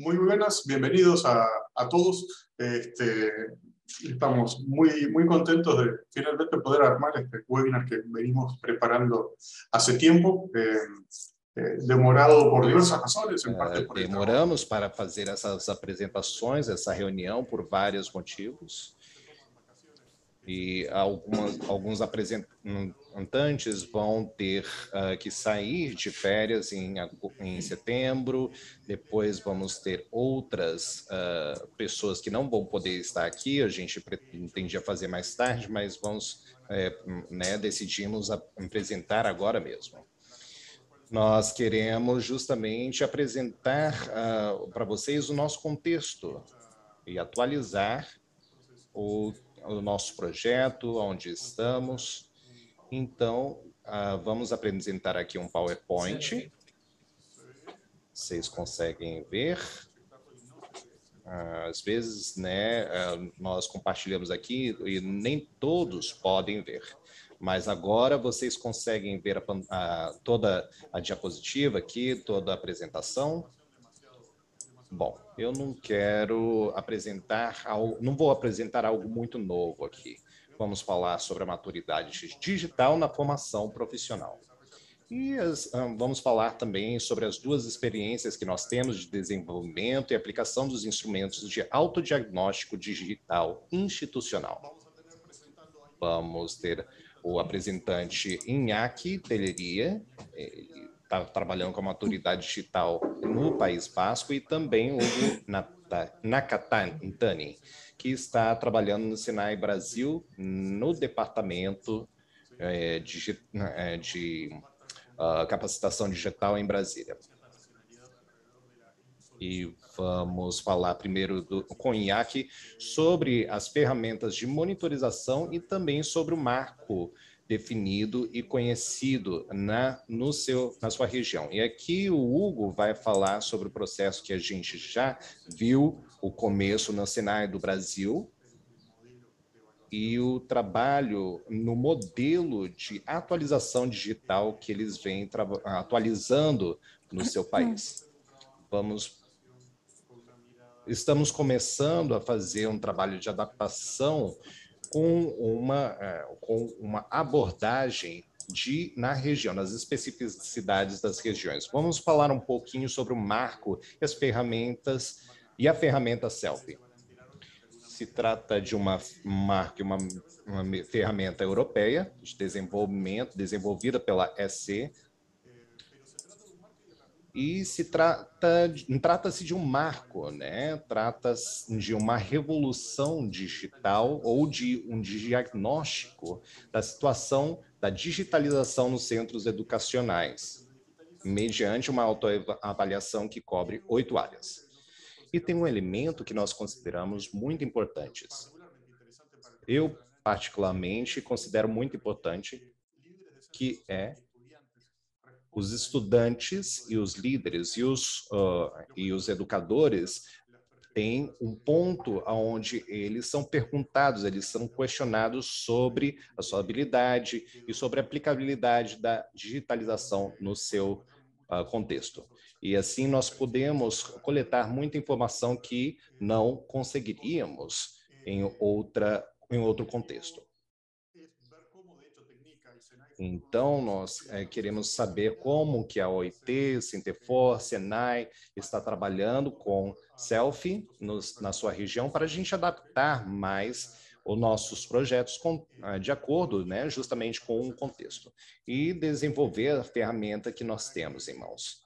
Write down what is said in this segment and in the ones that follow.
muy buenas, bienvenidos a, a todos. Este, estamos muy, muy contentos de finalmente poder armar este webinar que venimos preparando hace tiempo. Eh, eh, demorado por diversas razones. en eh, parte por Demoramos para hacer esas presentaciones, esa reunión, por varios motivos. E algumas, alguns apresentantes hum, vão ter uh, que sair de férias em, em, setembro, depois vamos ter outras uh, pessoas que não vão poder estar aqui, a gente pretendia fazer mais tarde, mas vamos, é, né, decidimos apresentar agora mesmo nós queremos justamente apresentar uh, ah, para vocês o nosso contexto e atualizar o o nosso projeto, onde estamos. Então, uh, vamos apresentar aqui um PowerPoint. Vocês conseguem ver. Uh, às vezes, né, uh, nós compartilhamos aqui e nem todos podem ver. Mas agora vocês conseguem ver a, toda a diapositiva aqui, toda a apresentação. Bom, eu não quero apresentar, algo, não vou apresentar algo muito novo aqui. Vamos falar sobre a maturidade digital na formação profissional. E as, ah, vamos falar também sobre as duas experiências que nós temos de desenvolvimento e aplicação dos instrumentos de autodiagnóstico digital institucional. Vamos ter o apresentante Inaki Teleria, ele está trabalhando com a maturidade digital no País Basco e também o Nakatani, que está trabalhando no Sinai Brasil, no departamento é, de, de uh, ah, capacitação digital em Brasília. E vamos falar primeiro do Iac sobre as ferramentas de monitorização e também sobre o marco definido e conhecido na, no seu, na sua região. E aqui o Hugo vai falar sobre o processo que a gente já viu, o começo no Senai do Brasil, e o trabalho no modelo de atualização digital que eles vêm atualizando no seu país. Vamos estamos começando a fazer um trabalho de adaptação com uma, é, com uma abordagem de na região, nas especificidades das regiões. Vamos falar um pouquinho sobre o marco, as ferramentas e a ferramenta Selfie. Se trata de uma marca, uma, uma ferramenta europeia de desenvolvimento desenvolvida pela SC e se trata trata-se de um marco, né? Trata-se de uma revolução digital ou de um diagnóstico da situação da digitalização nos centros educacionais, mediante uma autoavaliação que cobre oito áreas. E tem um elemento que nós consideramos muito importante. Eu particularmente considero muito importante que é os estudantes e os líderes e os, uh, e os educadores têm um ponto aonde eles são perguntados, eles são questionados sobre a sua habilidade e sobre a aplicabilidade da digitalização no seu uh, contexto. E assim nós podemos coletar muita informação que não conseguiríamos em outra em outro contexto. Então, nós é, queremos saber como que a OIT, Sintefor, Senai está trabalhando com selfie nos, na sua região para a gente adaptar mais os nossos projetos com, ah, de acordo né, justamente com o contexto e desenvolver a ferramenta que nós temos em mãos.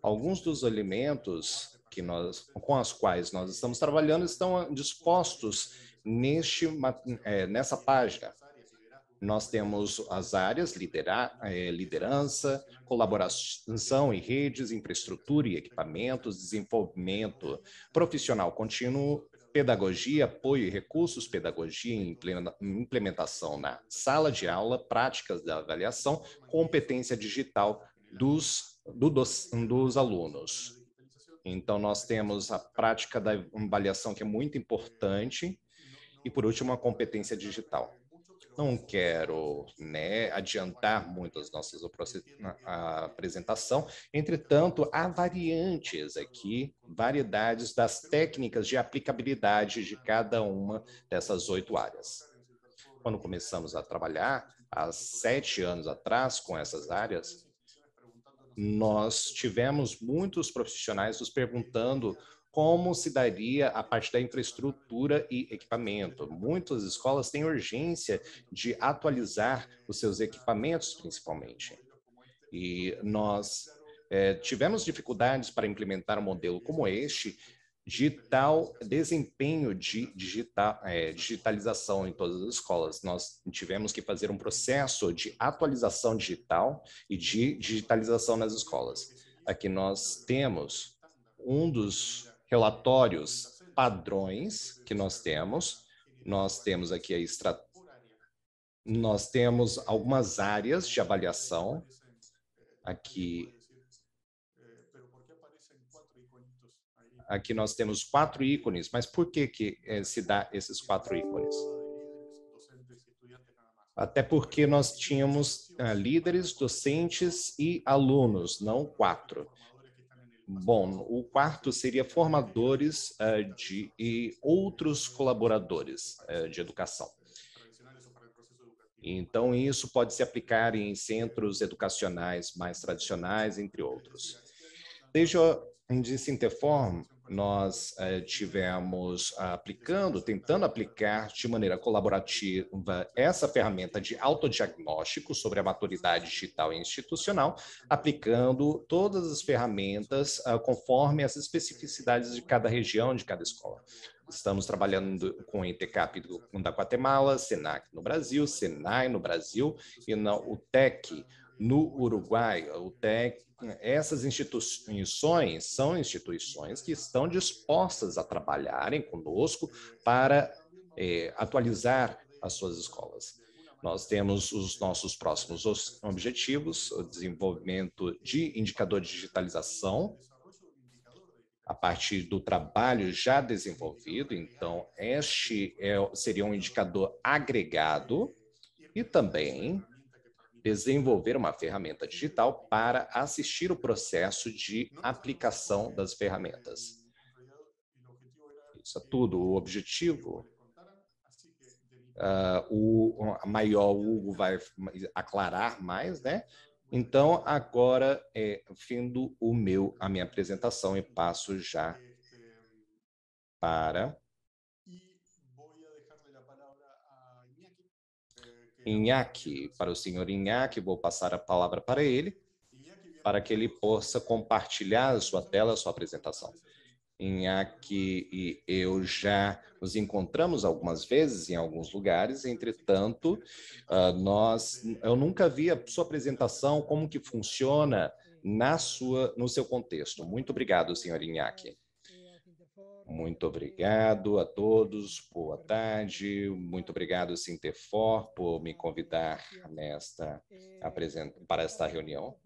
Alguns dos elementos que nós, com as quais nós estamos trabalhando estão dispostos neste, é, nessa página. Nós temos as áreas liderar, eh, liderança, colaboração e redes, infraestrutura e equipamentos, desenvolvimento profissional contínuo, pedagogia, apoio e recursos, pedagogia e implementação na sala de aula, práticas da avaliação, competência digital dos, do, dos, dos alunos. Então, nós temos a prática da avaliação, que é muito importante, e, por último, a competência digital. Não quero né, adiantar muito as nossas a apresentação, entretanto, há variantes aqui, variedades das técnicas de aplicabilidade de cada uma dessas oito áreas. Quando começamos a trabalhar, há sete anos atrás, com essas áreas, nós tivemos muitos profissionais nos perguntando como se daria a parte da infraestrutura e equipamento. Muitas escolas têm urgência de atualizar os seus equipamentos, principalmente. E nós é, tivemos dificuldades para implementar um modelo como este de tal desempenho de digital, é, digitalização em todas as escolas. Nós tivemos que fazer um processo de atualização digital e de digitalização nas escolas. Aqui nós temos um dos relatórios padrões que nós temos. Nós temos aqui a estratégia. Nós temos algumas áreas de avaliação aqui. Aqui nós temos quatro ícones, mas por que, que eh, se dá esses quatro ícones? Até porque nós tínhamos eh, líderes, docentes e alunos, não quatro. Bom, o quarto seria formadores uh, de, e outros colaboradores uh, de educação. Então, isso pode se aplicar em centros educacionais mais tradicionais, entre outros. Desde a Sinteform, nós eh, tivemos ah, aplicando, tentando aplicar de maneira colaborativa essa ferramenta de autodiagnóstico sobre a maturidade digital e institucional, aplicando todas as ferramentas ah, conforme as especificidades de cada região, de cada escola. Estamos trabalhando com o ETCAP da Guatemala, SENAC no Brasil, SENAI no Brasil e na UTEC no Uruguai, o TEC essas instituições são instituições que estão dispostas a trabalharem conosco para eh, atualizar as suas escolas. Nós temos os nossos próximos objetivos: o desenvolvimento de indicador de digitalização, a partir do trabalho já desenvolvido. Então, este é, seria um indicador agregado e também desenvolver uma ferramenta digital para assistir o processo de aplicação das ferramentas. Isso é tudo. O objetivo Uh, o maior Hugo vai aclarar mais, né? Então agora é fim do meu a minha apresentação e passo já para Inhaque. Para o senhor Inhaque, vou passar a palavra para ele, para que ele possa compartilhar a sua tela, a sua apresentação. Inhaque e eu já nos encontramos algumas vezes em alguns lugares, entretanto, ah, nós, eu nunca vi a sua apresentação, como que funciona na sua, no seu contexto. Muito obrigado, senhor Inhaque. Muito obrigado a todos, boa tarde. Muito obrigado, Sintefor, por me convidar nesta, para esta reunião.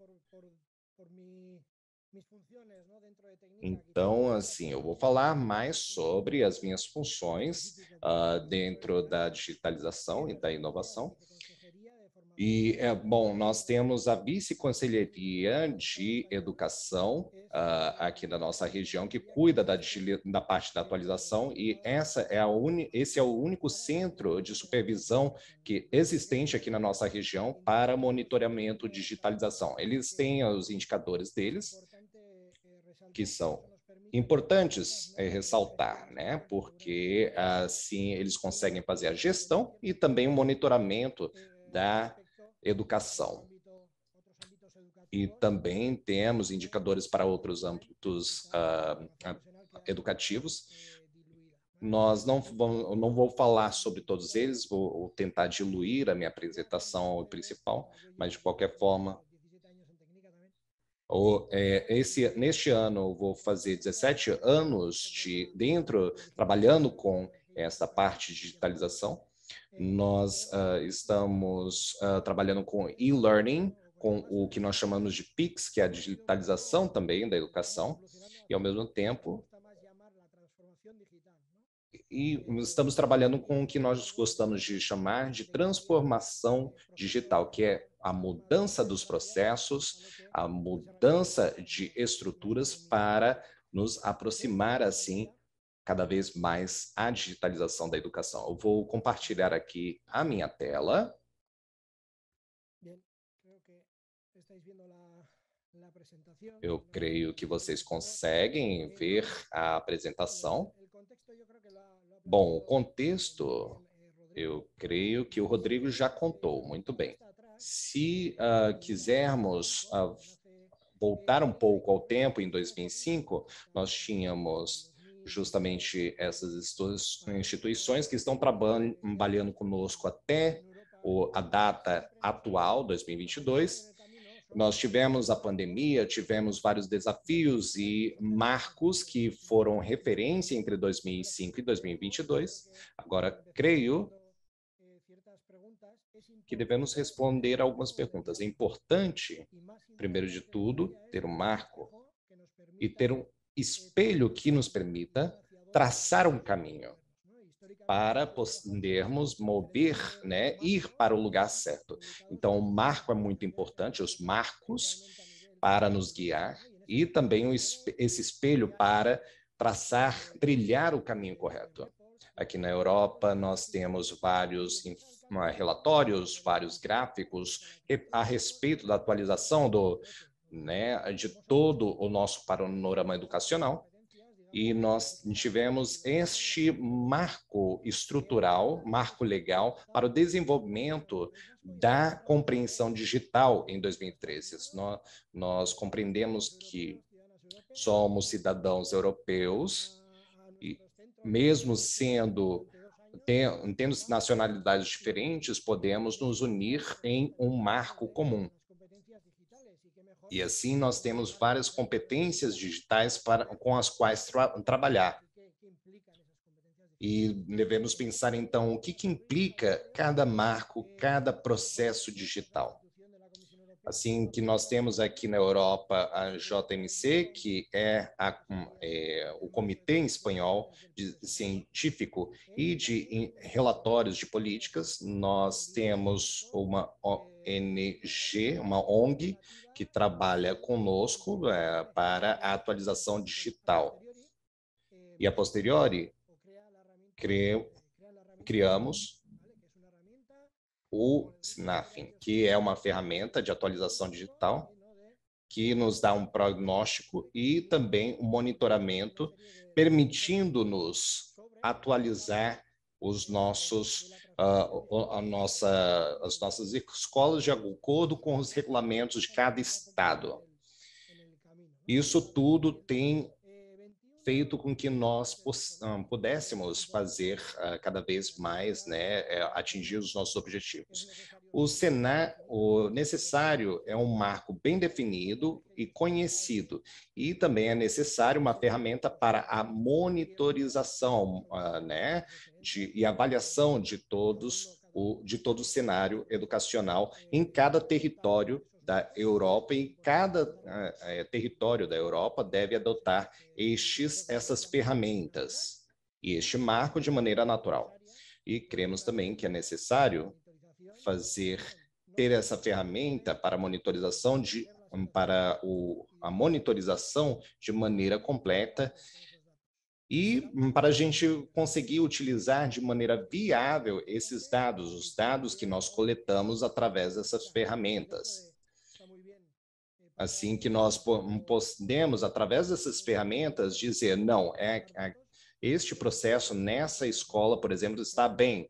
Então, assim, eu vou falar mais sobre as minhas funções uh, dentro da digitalização e da inovação. E, é, bom, nós temos a Vice-Conselheria de Educação uh, aqui da nossa região, que cuida da, da parte da atualização, e essa é a uni, esse é o único centro de supervisão que existente aqui na nossa região para monitoramento digitalização. Eles têm os indicadores deles, que são importantes é, ressaltar, né? Porque assim eles conseguem fazer a gestão e também o monitoramento da educação. E também temos indicadores para outros âmbitos uh, educativos. Nós não vamos, não vou falar sobre todos eles, vou, tentar diluir a minha apresentação principal, mas de qualquer forma, é, esse, neste ano eu vou fazer 17 anos de dentro trabalhando com essa parte de digitalização é. Nós uh, estamos uh, trabalhando com e-learning, com o que nós chamamos de PIX, que é a digitalização também da educação, e ao mesmo tempo e estamos trabalhando com o que nós gostamos de chamar de transformação digital, que é a mudança dos processos, a mudança de estruturas para nos aproximar, assim, cada vez mais a digitalização da educação. Eu vou compartilhar aqui a minha tela. Eu creio que vocês conseguem eh, ver a eh, apresentação. Bom, o contexto, eu creio que o Rodrigo já contou muito bem. Se uh, quisermos uh, voltar um pouco ao tempo, em 2005, nós tínhamos justamente essas instituições que estão trabalhando conosco até a data atual, 2022. Nós tivemos a pandemia, tivemos vários desafios e marcos que foram referência entre 2005 e 2022. Agora, creio que devemos responder algumas perguntas. É importante, primeiro de tudo, ter um marco e ter um espelho que nos permita traçar um caminho para podermos mover, né, ir para o lugar certo. Então, o marco é muito importante, os marcos para nos guiar e também esse espelho para traçar, trilhar o caminho correto. Aqui na Europa, nós temos vários né, relatórios, vários gráficos a respeito da atualização do, né, de todo o nosso panorama educacional. E nós tivemos este marco estrutural, marco legal, para o desenvolvimento da compreensão digital em 2013. Nós, nós compreendemos que somos cidadãos europeus, e mesmo sendo tendo nacionalidades diferentes, podemos nos unir em um marco comum. E assim nós temos várias competências digitais para, com as quais tra trabalhar. E devemos pensar, então, o que, que implica cada marco, cada processo digital. Assim que nós temos aqui na Europa a JMC, que é, a, hum, é o Comitê Espanhol de Científico e de Relatórios de Políticas, nós temos uma ONG, uma ONG, que trabalha conosco é, para a atualização digital. E a posteriori, cri, criamos o SNAFIN, que é uma ferramenta de atualização digital que nos dá um prognóstico e também um monitoramento, permitindo-nos atualizar os nossos a, a nossa, as nossas escolas de acordo com os regulamentos de cada estado. Isso tudo tem feito com que nós ah, pudéssemos fazer ah, cada vez mais, né, é, atingir os nossos objetivos. O cenário necessário é um marco bem definido e conhecido, e também é necessário uma ferramenta para a monitorização, ah, né, de, e avaliação de todos o, de todo o cenário educacional em cada território da Europa e cada é, território da Europa deve adotar estes, essas ferramentas e este marco de maneira natural. E cremos também que é necessário fazer é, ter essa ferramenta para monitorização de para o, a monitorização de maneira completa e para a gente conseguir utilizar de maneira viável esses é, dados, os dados que nós coletamos através dessas ferramentas. Assim que nós podemos, através dessas ferramentas, dizer, não, é, é este processo nessa escola, por exemplo, está bem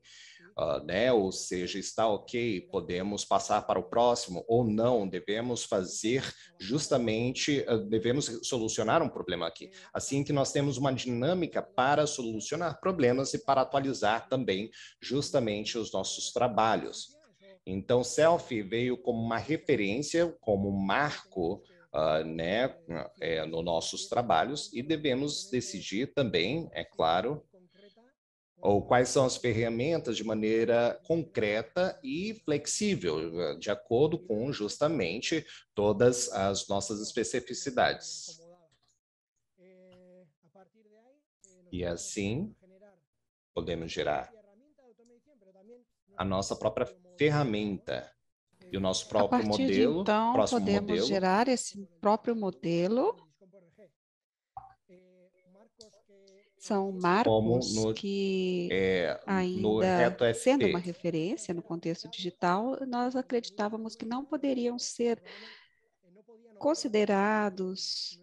uh, né? Ou seja, está ok, podemos passar para o próximo ou não, devemos fazer justamente, uh, devemos solucionar um problema aqui. Assim que nós temos uma dinâmica para solucionar problemas e para atualizar também justamente os nossos trabalhos. Então, selfie veio como uma referência, como um marco Uh, né, é, nos nossos trabalhos e devemos decidir também, é claro, ou quais são as ferramentas de maneira concreta e flexível, de acordo com justamente todas as nossas especificidades. E assim, podemos gerar a nossa própria ferramenta e o nosso próprio modelo. então, podemos modelo. gerar esse próprio modelo são marcos no, que é, ainda sendo uma referência no contexto digital, nós acreditávamos que não poderiam ser considerados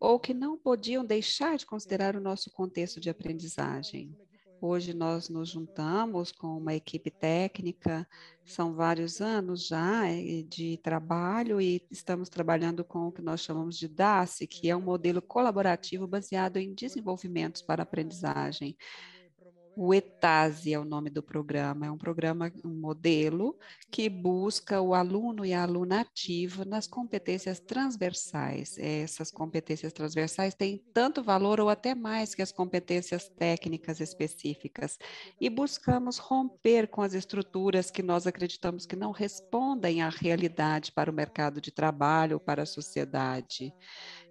ou que não podiam deixar de considerar o nosso contexto de aprendizagem. Hoje nós nos juntamos com uma equipe técnica, são vários anos já eh, de trabalho e estamos trabalhando com o que nós chamamos de DASE, que é um modelo colaborativo baseado em desenvolvimentos para aprendizagem. O ETASE é o nome do programa, é um programa, um modelo que busca o aluno e a aluna ativa nas competências transversais. Essas competências transversais têm tanto valor ou até mais que as competências técnicas específicas. E buscamos romper com as estruturas que nós acreditamos que não respondem à realidade para o mercado de trabalho, para a sociedade.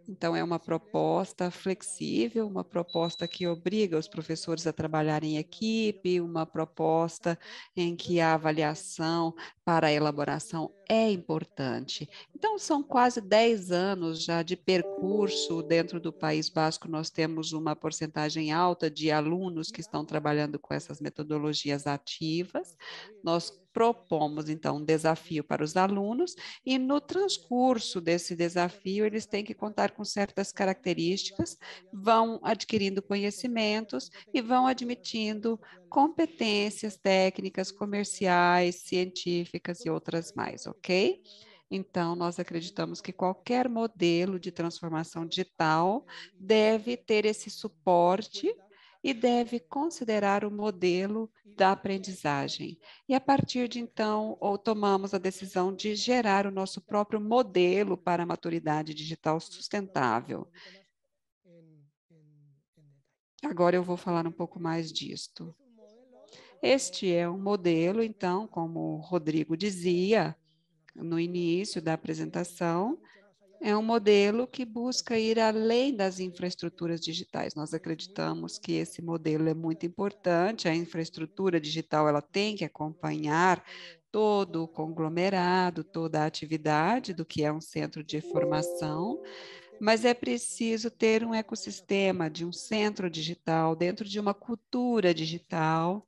Então, é uma proposta flexível, uma proposta que obriga os professores a trabalhar em equipe, uma proposta em que a avaliação para a elaboração é importante. Então, são quase 10 anos já de percurso dentro do País Basco. Nós temos uma porcentagem alta de alunos que estão trabalhando com essas metodologias ativas. Nós propomos, então, um desafio para os alunos, e no transcurso desse desafio, eles têm que contar com certas características, vão adquirindo conhecimentos e vão admitindo competências técnicas, comerciais, científicas e outras mais, ok? ok? Então, nós acreditamos que qualquer modelo de transformação digital deve ter esse suporte e deve considerar o modelo da aprendizagem. E a partir de então, ou tomamos a decisão de gerar o nosso próprio modelo para a maturidade digital sustentável. Agora eu vou falar um pouco mais disto. Este é um modelo, então, como o Rodrigo dizia, no início da apresentação, é um modelo que busca ir além das infraestruturas digitais. Nós acreditamos que esse modelo é muito importante, a infraestrutura digital ela tem que acompanhar todo o conglomerado, toda a atividade do que é um centro de formação, mas é preciso ter um ecossistema de um centro digital dentro de uma cultura digital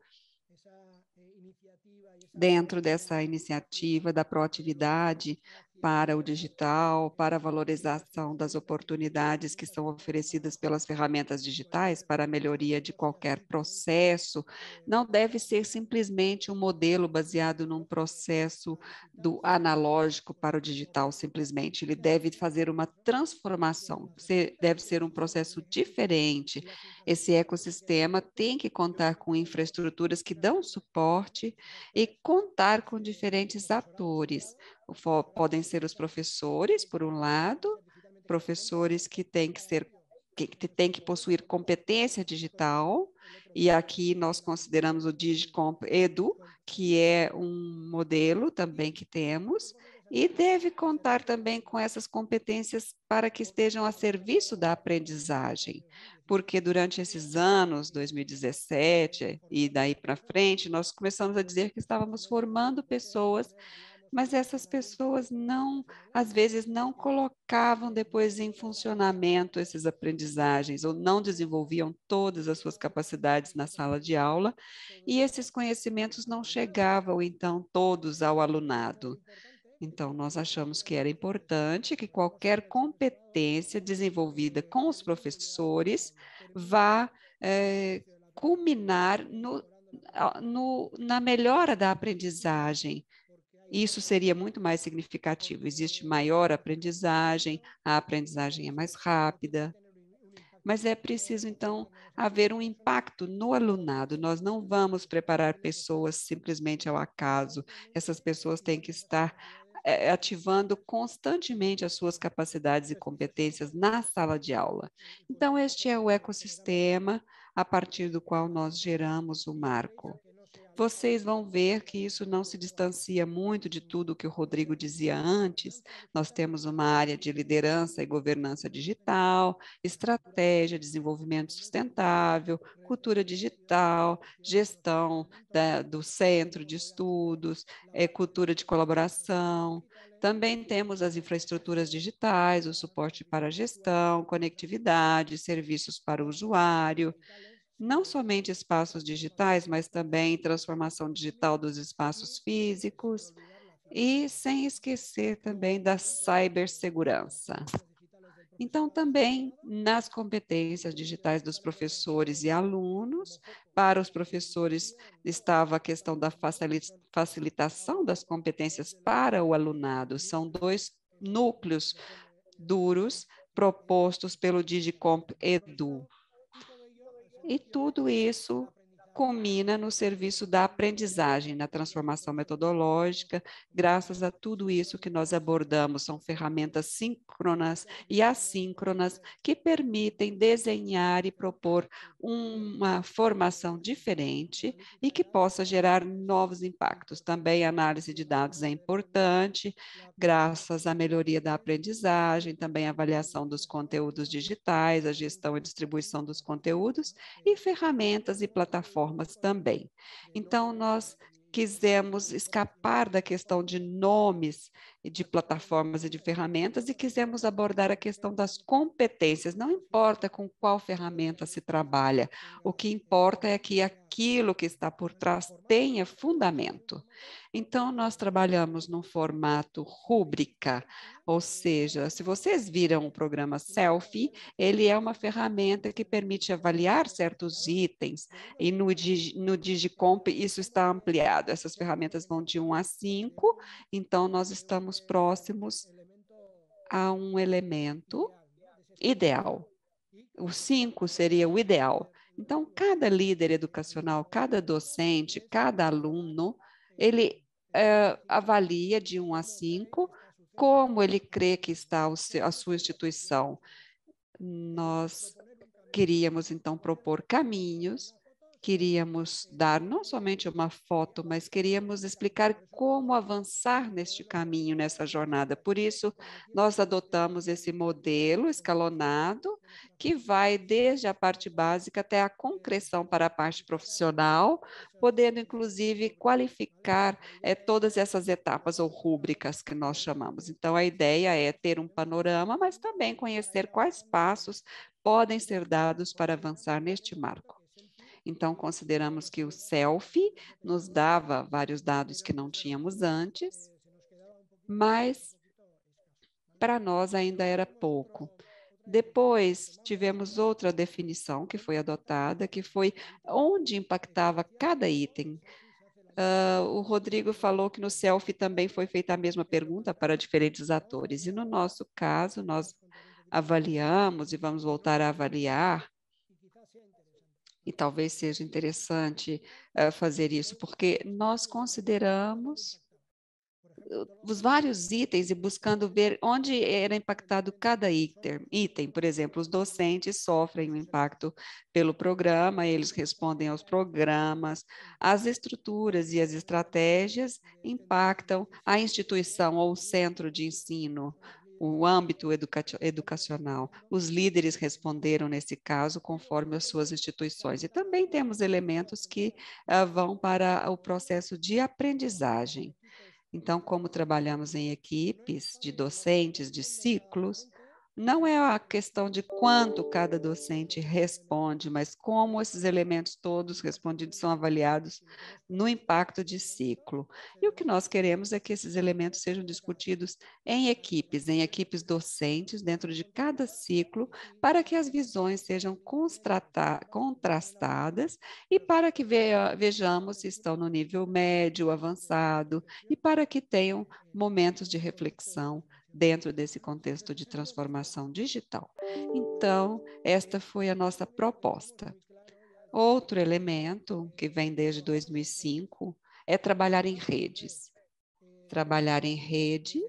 dentro dessa iniciativa da proatividade, para o digital, para a valorização das oportunidades que são oferecidas pelas ferramentas digitais para a melhoria de qualquer processo, não deve ser simplesmente um modelo baseado num processo do analógico para o digital, simplesmente. Ele deve fazer uma transformação, deve ser um processo diferente. Esse ecossistema tem que contar com infraestruturas que dão suporte e contar com diferentes atores podem ser os professores, por um lado, professores que têm que ser que tem que possuir competência digital, e aqui nós consideramos o Digicomp Edu, que é um modelo também que temos, e deve contar também com essas competências para que estejam a serviço da aprendizagem, porque durante esses anos, 2017 e daí para frente, nós começamos a dizer que estávamos formando pessoas mas essas pessoas não, às vezes, não colocavam depois em funcionamento essas aprendizagens ou não desenvolviam todas as suas capacidades na sala de aula e esses conhecimentos não chegavam então todos ao alunado. Então, nós achamos que era importante que qualquer competência desenvolvida com os professores vá é, culminar no, no, na melhora da aprendizagem isso seria muito mais significativo. Existe maior aprendizagem, a aprendizagem é mais rápida, mas é preciso, então, haver um impacto no alunado. Nós não vamos preparar pessoas simplesmente ao acaso. Essas pessoas têm que estar eh, ativando constantemente as suas capacidades e competências na sala de aula. Então, este é o ecossistema a partir do qual nós geramos o marco vocês vão ver que isso não se distancia muito de tudo o que o Rodrigo dizia antes. Nós temos uma área de liderança e governança digital, estratégia, desenvolvimento sustentável, cultura digital, gestão da, do centro de estudos, é, cultura de colaboração. Também temos as infraestruturas digitais, o suporte para gestão, conectividade, serviços para o usuário não somente espaços digitais, mas também transformação digital dos espaços físicos e sem esquecer também da cibersegurança. Então, também nas competências digitais dos professores e alunos, para os professores estava a questão da facilitação das competências para o alunado. São dois núcleos duros propostos pelo Digicomp Edu e tudo isso culmina no serviço da aprendizagem, na transformação metodológica. Graças a tudo isso que nós abordamos, são ferramentas síncronas e assíncronas que permitem desenhar e propor uma formação diferente e que possa gerar novos impactos. Também a análise de dados é importante, graças à melhoria da aprendizagem, também a avaliação dos conteúdos digitais, a gestão e distribuição dos conteúdos e ferramentas e plataformas formas também. Então, nós quisemos escapar da questão de nomes de plataformas e de ferramentas e quisemos abordar a questão das competências. Não importa com qual ferramenta se trabalha, o que importa é que aquilo que está por trás tenha fundamento. Então, nós trabalhamos no formato rúbrica, ou seja, se vocês viram o programa Selfie, ele é uma ferramenta que permite avaliar certos itens, e no, no Digicomp isso está ampliado, essas ferramentas vão de 1 a 5, então nós estamos estarmos próximos a um elemento ideal. O 5 seria o ideal. Então, cada líder educacional, cada docente, cada aluno, ele é, avalia de 1 um a 5 como ele crê que está a sua instituição. Nós queríamos, então, propor caminhos queríamos dar não somente uma foto, mas queríamos explicar como avançar neste caminho, nessa jornada. Por isso, nós adotamos esse modelo escalonado, que vai desde a parte básica até a concreção para a parte profissional, podendo inclusive qualificar é, todas essas etapas ou rúbricas que nós chamamos. Então, a ideia é ter um panorama, mas também conhecer quais passos podem ser dados para avançar neste marco. Então, consideramos que o self nos dava vários dados que não tínhamos antes, mas para nós ainda era pouco. Depois tivemos outra definição que foi adotada, que foi onde impactava cada item. Uh, o Rodrigo falou que no selfie também foi feita a mesma pergunta para diferentes atores. E no nosso caso, nós avaliamos e vamos voltar a avaliar e talvez seja interessante uh, fazer isso, porque nós consideramos eh, os vários itens e buscando ver onde era impactado cada item. item. Por exemplo, os docentes sofrem o um impacto pelo programa, eles respondem aos programas, as estruturas e as estratégias impactam a instituição ou o centro de ensino, o âmbito educacional. Os líderes responderam nesse caso conforme as suas instituições. E também temos elementos que uh, vão para o processo de aprendizagem. Então, como trabalhamos em equipes de docentes, de ciclos, não é a questão de quanto cada docente responde, mas como esses elementos todos respondidos são avaliados no impacto de ciclo. E o que nós queremos é que esses elementos sejam discutidos em equipes, em equipes docentes, dentro de cada ciclo, para que as visões sejam contrastadas e para que vejamos se estão no nível médio, avançado, e para que tenham momentos de reflexão dentro desse contexto de transformação digital. Então, esta foi a nossa proposta. Outro elemento que vem desde 2005 é trabalhar em redes. Trabalhar em rede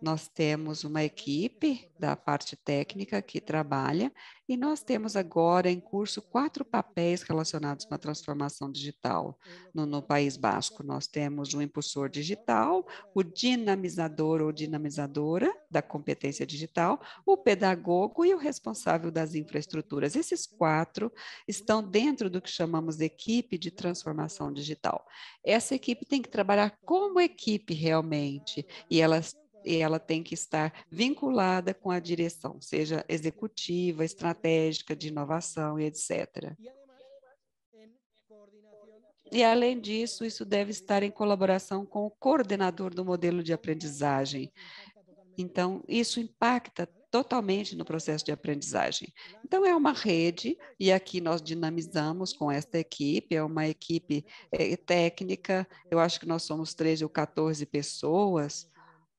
nós temos uma equipe da parte técnica que trabalha e nós temos agora em curso quatro papéis relacionados com a transformação digital no, no País Basco. Nós temos o impulsor digital, o dinamizador ou dinamizadora da competência digital, o pedagogo e o responsável das infraestruturas. Esses quatro estão dentro do que chamamos de equipe de transformação digital. Essa equipe tem que trabalhar como equipe realmente e elas e ela tem que estar vinculada com a direção, seja executiva, estratégica, de inovação e etc. E, além disso, isso deve estar em colaboração com o coordenador do modelo de aprendizagem. Então, isso impacta totalmente no processo de aprendizagem. Então, é uma rede, e aqui nós dinamizamos com esta equipe, é uma equipe é, técnica, eu acho que nós somos 13 ou 14 pessoas,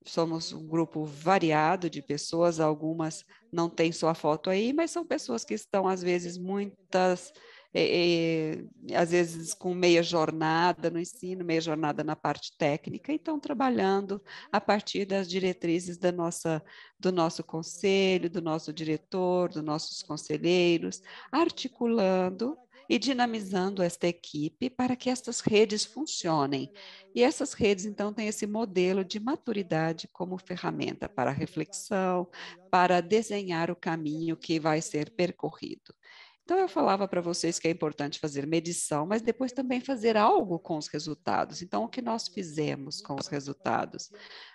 somos um grupo variado de pessoas, algumas não têm sua foto aí, mas são pessoas que estão, às vezes, muitas, eh, eh, às vezes com meia jornada no ensino, meia jornada na parte técnica, e estão trabalhando a partir das diretrizes da nossa, do nosso conselho, do nosso diretor, dos nossos conselheiros, articulando e dinamizando esta equipe para que estas redes funcionem. E essas redes, então, têm esse modelo de maturidade como ferramenta para reflexão, para desenhar o caminho que vai ser percorrido. Então, eu falava para vocês que é importante fazer medição, mas depois também fazer algo com os resultados. Então, o que nós fizemos com os resultados?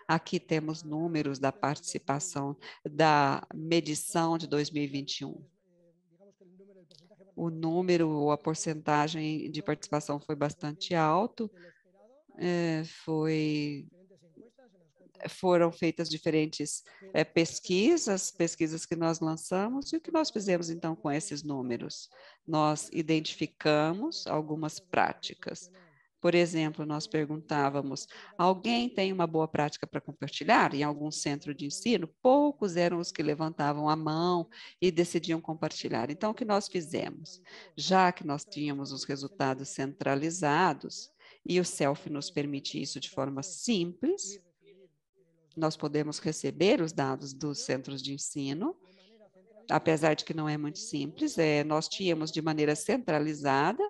Aqui temos números da participação da medição de 2021 o número ou a porcentagem de participação foi bastante alto, é, foi foram feitas diferentes é, pesquisas, pesquisas que nós lançamos, e o que nós fizemos então com esses números? Nós identificamos algumas práticas por exemplo, nós perguntávamos: alguém tem uma boa prática para compartilhar? Em algum centro de ensino, poucos eram os que levantavam a mão e decidiam compartilhar. Então, o que nós fizemos? Já que nós tínhamos os resultados centralizados, e o self nos permite isso de forma simples, nós podemos receber os dados dos centros de ensino, apesar de que não é muito simples, é, nós tínhamos de maneira centralizada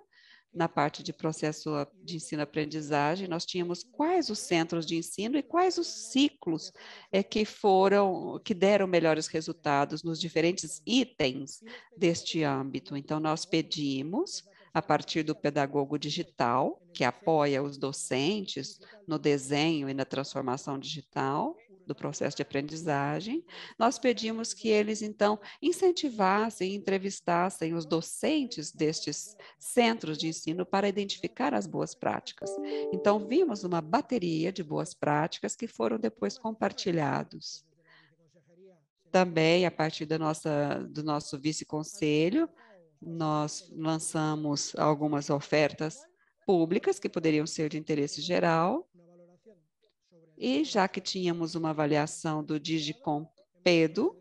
na parte de processo ah, de ensino-aprendizagem, nós tínhamos quais os centros de ensino e quais os ciclos é, que foram, que deram melhores resultados nos diferentes itens deste âmbito. Então, nós pedimos, a partir do pedagogo digital, que apoia os docentes no desenho e na transformação digital, do processo de aprendizagem, nós pedimos que eles, então, incentivassem e entrevistassem os docentes destes centros de ensino para identificar as boas práticas. Então, vimos uma bateria de boas práticas que foram depois compartilhados. Também, a partir da nossa, do nosso vice-conselho, nós lançamos algumas ofertas públicas que poderiam ser de interesse geral e já que tínhamos uma avaliação do Digicompedo,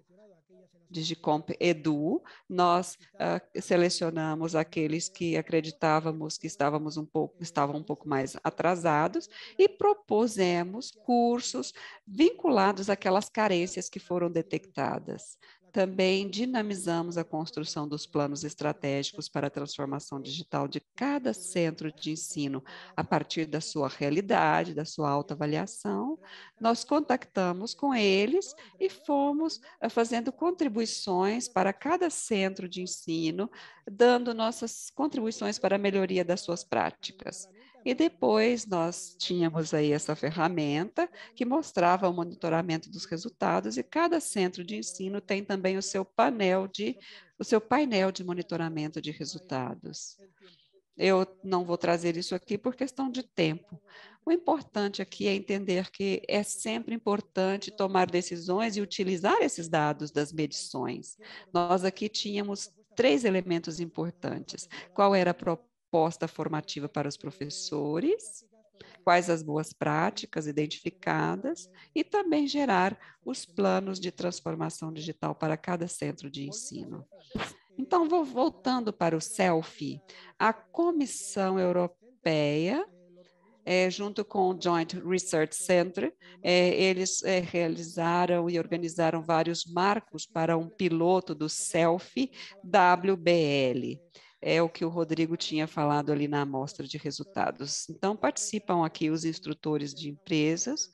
Digicomp Edu, nós uh, selecionamos aqueles que acreditávamos que estávamos um pouco, estavam um pouco mais atrasados e propusemos cursos vinculados àquelas carências que foram detectadas também dinamizamos a construção dos planos estratégicos para a transformação digital de cada centro de ensino. A partir da sua realidade, da sua autoavaliação, nós contactamos com eles e fomos eh, fazendo contribuições para cada centro de ensino, dando nossas contribuições para a melhoria das suas práticas. E depois nós tínhamos aí essa ferramenta que mostrava o monitoramento dos resultados e cada centro de ensino tem também o seu painel de o seu painel de monitoramento de resultados. Eu não vou trazer isso aqui por questão de tempo. O importante aqui é entender que é sempre importante tomar decisões e utilizar esses dados das medições. Nós aqui tínhamos três elementos importantes. Qual era a proposta proposta formativa para os professores, quais as boas práticas identificadas e também gerar os planos de transformação digital para cada centro de ensino. Então, vou voltando para o selfie. A Comissão Europeia é, junto com o Joint Research Center, é, eles é, realizaram e organizaram vários marcos para um piloto do SELFIE WBL é o que o Rodrigo tinha falado ali na amostra de resultados. Então, participam aqui os instrutores de empresas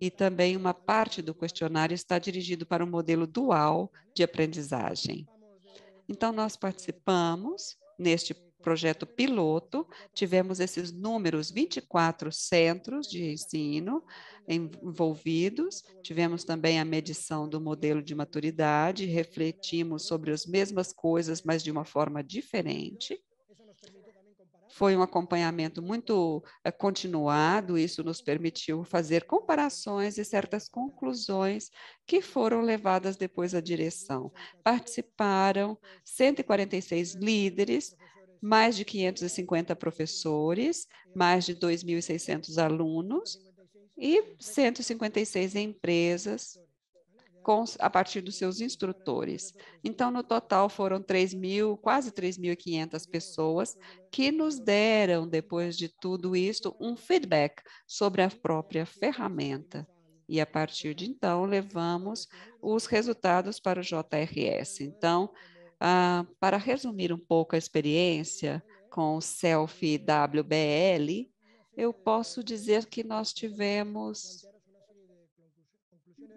e também uma parte do questionário está dirigido para o um modelo dual de aprendizagem. Então, nós participamos neste projeto piloto, tivemos esses números, 24 centros de ensino envolvidos, tivemos também a medição do modelo de maturidade, refletimos sobre as mesmas coisas, mas de uma forma diferente. Foi um acompanhamento muito eh, continuado, isso nos permitiu fazer comparações e certas conclusões que foram levadas depois à direção. Participaram 146 líderes mais de 550 professores, mais de 2.600 alunos e 156 empresas com, a partir dos seus instrutores. Então, no total, foram 3 mil, quase 3.500 pessoas que nos deram, depois de tudo isto, um feedback sobre a própria ferramenta. E a partir de então, levamos os resultados para o JRS. Então, ah, para resumir um pouco a experiência com o Selfie WBL, eu posso dizer que nós tivemos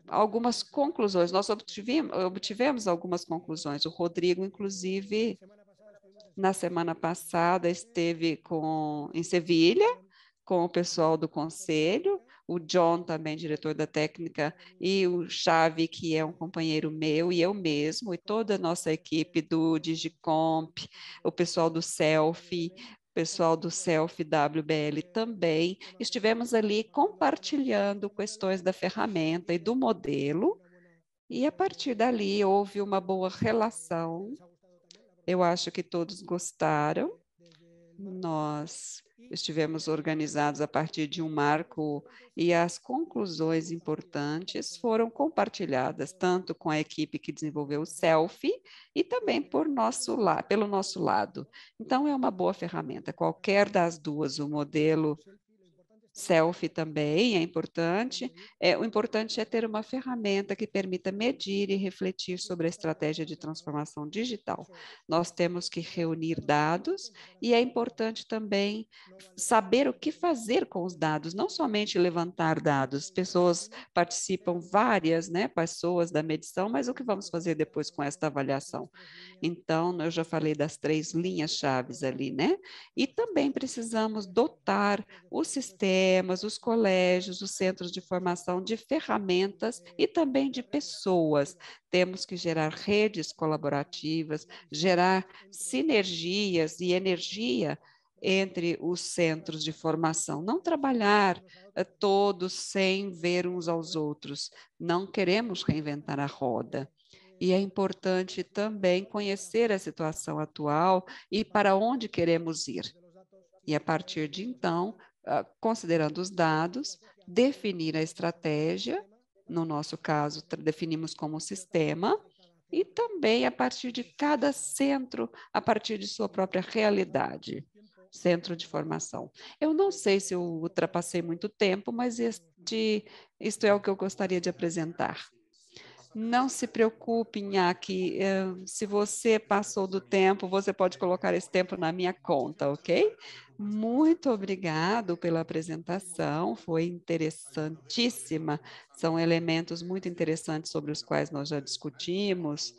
algumas conclusões, nós obtivemos, obtivemos algumas conclusões. O Rodrigo, inclusive, na semana passada esteve com, em Sevilha com o pessoal do conselho o John, também diretor da técnica, e o Chave, que é um companheiro meu, e eu mesmo, e toda a nossa equipe do Digicomp, o pessoal do Selfie, pessoal do Self WBL também, estivemos ali compartilhando questões da ferramenta e do modelo, e a partir dali houve uma boa relação. Eu acho que todos gostaram. Nós estivemos organizados a partir de um marco e as conclusões importantes foram compartilhadas tanto com a equipe que desenvolveu o selfie e também por nosso pelo nosso lado. Então é uma boa ferramenta. Qualquer das duas, o modelo selfie também é importante. Uhum. É, o importante é ter uma ferramenta que permita medir e refletir sobre a estratégia de transformação digital. Nós temos que reunir dados uhum. e é importante também saber o que fazer com os dados, não somente levantar dados. Pessoas participam, várias né, pessoas da medição, mas o que vamos fazer depois com esta avaliação? Uhum. Então, eu já falei das três linhas chaves ali, né? E também precisamos dotar o sistema sistemas, os colégios, os centros de formação de ferramentas e também de pessoas. Temos que gerar redes colaborativas, gerar sinergias e energia entre os centros de formação. Não trabalhar eh, todos sem ver uns aos outros. Não queremos reinventar a roda. E é importante também conhecer a situação atual e para onde queremos ir. E a partir de então, ah, considerando os dados, definir a estratégia, no nosso caso, definimos como sistema, e também a partir de cada centro, a partir de sua própria realidade, centro de formação. Eu não sei se eu ultrapassei muito tempo, mas este, isto é o que eu gostaria de apresentar. Não se preocupe, Nhaque, eh, se você passou do tempo, você pode colocar esse tempo na minha conta, ok? Muito obrigado pela apresentação, foi interessantíssima. São elementos muito interessantes sobre os quais nós já discutimos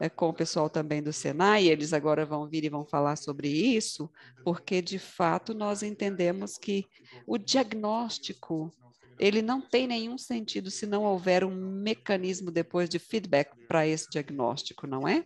é, com o pessoal também do Senai, eles agora vão vir e vão falar sobre isso, porque de fato nós entendemos que o diagnóstico ele não tem nenhum sentido se não houver um mecanismo depois de feedback para esse diagnóstico, não é?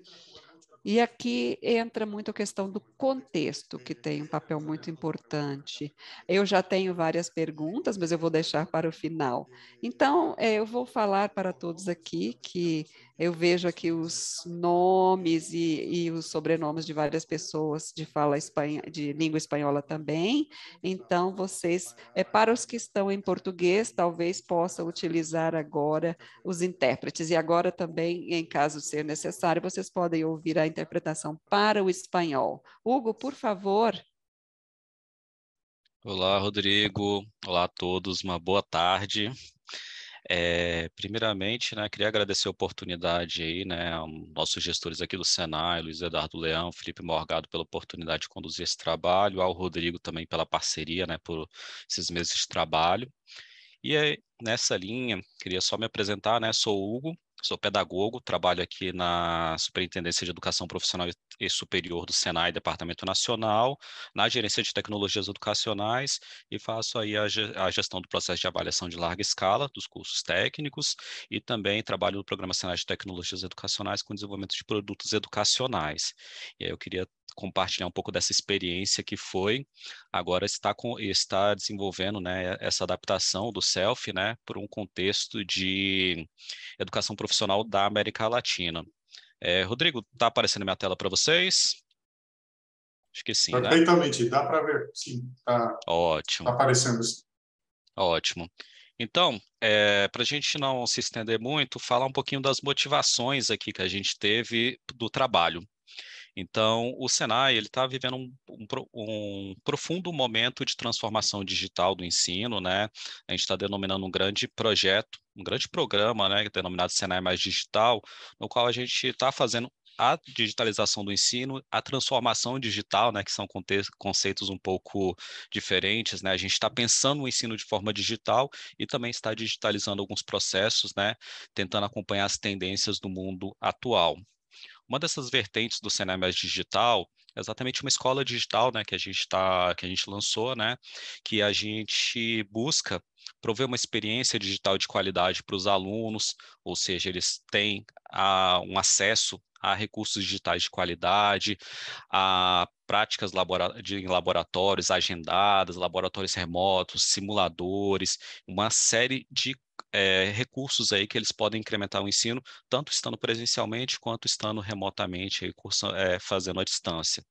E aqui entra muito a questão do contexto, que tem um papel muito importante. Eu já tenho várias perguntas, mas eu vou deixar para o final. Então, é, eu vou falar para todos aqui que eu vejo aqui os nomes e, e os sobrenomes de várias pessoas de fala espanha, de língua espanhola também. Então, vocês, é, para os que estão em português, talvez possam utilizar agora os intérpretes. E agora também, em caso ser necessário, vocês podem ouvir a interpretação para o espanhol. Hugo, por favor. Olá, Rodrigo. Olá a todos. Uma boa tarde. É, primeiramente, né, queria agradecer a oportunidade aí, né, aos nossos gestores aqui do Senai, Luiz Eduardo Leão, Felipe Morgado, pela oportunidade de conduzir esse trabalho, ao Rodrigo também pela parceria, né, por esses meses de trabalho. E aí, nessa linha, queria só me apresentar, né, sou o Hugo, Sou pedagogo, trabalho aqui na Superintendência de Educação Profissional e Superior do Senai, Departamento Nacional, na Gerência de Tecnologias Educacionais e faço aí a gestão do processo de avaliação de larga escala dos cursos técnicos e também trabalho no Programa Senai de Tecnologias Educacionais com desenvolvimento de produtos educacionais. E aí eu queria compartilhar um pouco dessa experiência que foi agora está com está desenvolvendo né, essa adaptação do self né, para um contexto de educação profissional da América Latina. É, Rodrigo, está aparecendo minha tela para vocês? Acho que sim. Né? Perfeitamente, né? dá para ver. Sim, está Ótimo. Tá aparecendo. Ótimo. Então, é, para a gente não se estender muito, falar um pouquinho das motivações aqui que a gente teve do trabalho. Então, o Senai ele está vivendo um, um, um, profundo momento de transformação digital do ensino, né? A gente está denominando um grande projeto, um grande programa, né, denominado Senai Mais Digital, no qual a gente está fazendo a digitalização do ensino, a transformação digital, né, que são conceitos um pouco diferentes, né, a gente está pensando o ensino de forma digital e também está digitalizando alguns processos, né, tentando acompanhar as tendências do mundo atual. Uma dessas vertentes do cenário mais digital é exatamente uma escola digital, né, que a gente tá, que a gente lançou, né, que a gente busca prover uma experiência digital de qualidade para os alunos, ou seja, eles têm a, um acesso a recursos digitais de qualidade, a práticas labora de, em laboratórios agendadas, laboratórios remotos, simuladores, uma série de é, recursos aí que eles podem incrementar o ensino, tanto estando presencialmente quanto estando remotamente, aí, curso, é, fazendo à distância.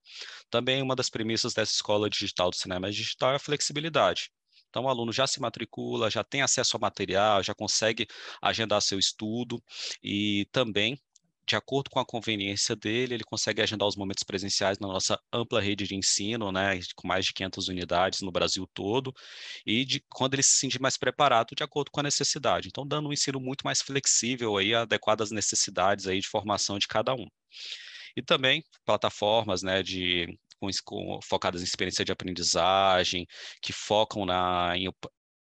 Também uma das premissas dessa escola digital do cinema digital é a flexibilidade. Então, o aluno já se matricula, já tem acesso ao material, já consegue agendar seu estudo e também de acordo com a conveniência dele, ele consegue agendar os momentos presenciais na nossa ampla rede de ensino, né, com mais de 500 unidades no Brasil todo, e de quando ele se sentir mais preparado, de acordo com a necessidade. Então, dando um ensino muito mais flexível aí, adequado às necessidades aí de formação de cada um. E também plataformas, né, de com, com, focadas em experiência de aprendizagem, que focam na, em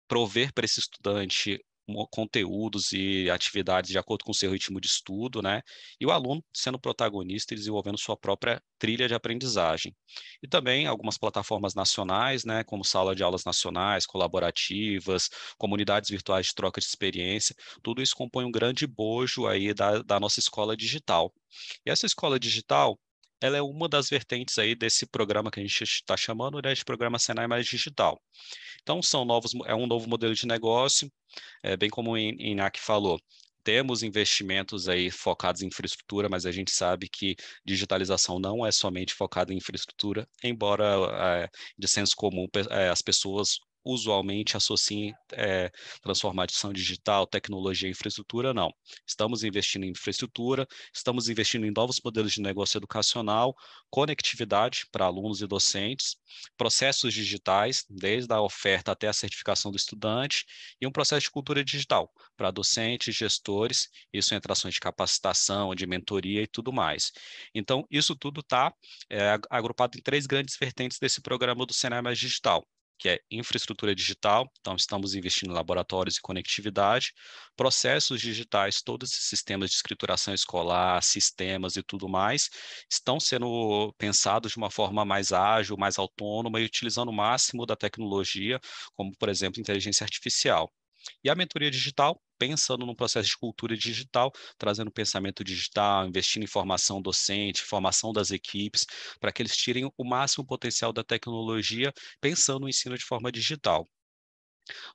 prover para esse estudante conteúdos e atividades de acordo com o seu ritmo de estudo, né? E o aluno sendo protagonista e desenvolvendo sua própria trilha de aprendizagem. E também algumas plataformas nacionais, né, como sala de aulas nacionais, colaborativas, comunidades virtuais de troca de experiência, tudo isso compõe um grande bojo aí da, da nossa escola digital. E essa escola digital, ela é uma das vertentes aí desse programa que a gente está chamando né, de programa Senai mais digital. Então são novos, é um novo modelo de negócio, é, bem como o Inac falou. Temos investimentos aí focados em infraestrutura, mas a gente sabe que digitalização não é somente focada em infraestrutura, embora é, de senso comum é, as pessoas usualmente associem é, transformação digital, tecnologia e infraestrutura, não. Estamos investindo em infraestrutura, estamos investindo em novos modelos de negócio educacional, conectividade para alunos e docentes, processos digitais, desde a oferta até a certificação do estudante, e um processo de cultura digital para docentes, gestores, isso em ações de capacitação, de mentoria e tudo mais. Então, isso tudo está é, agrupado em três grandes vertentes desse programa do cenário Mais Digital que é infraestrutura digital, então estamos investindo em laboratórios e conectividade, processos digitais, todos esses sistemas de escrituração escolar, sistemas e tudo mais, estão sendo pensados de uma forma mais ágil, mais autônoma e utilizando o máximo da tecnologia, como, por exemplo, inteligência artificial. E a mentoria digital pensando num processo de cultura digital, trazendo pensamento digital, investindo em formação docente, formação das equipes, para que eles tirem o máximo potencial da tecnologia, pensando no ensino de forma digital.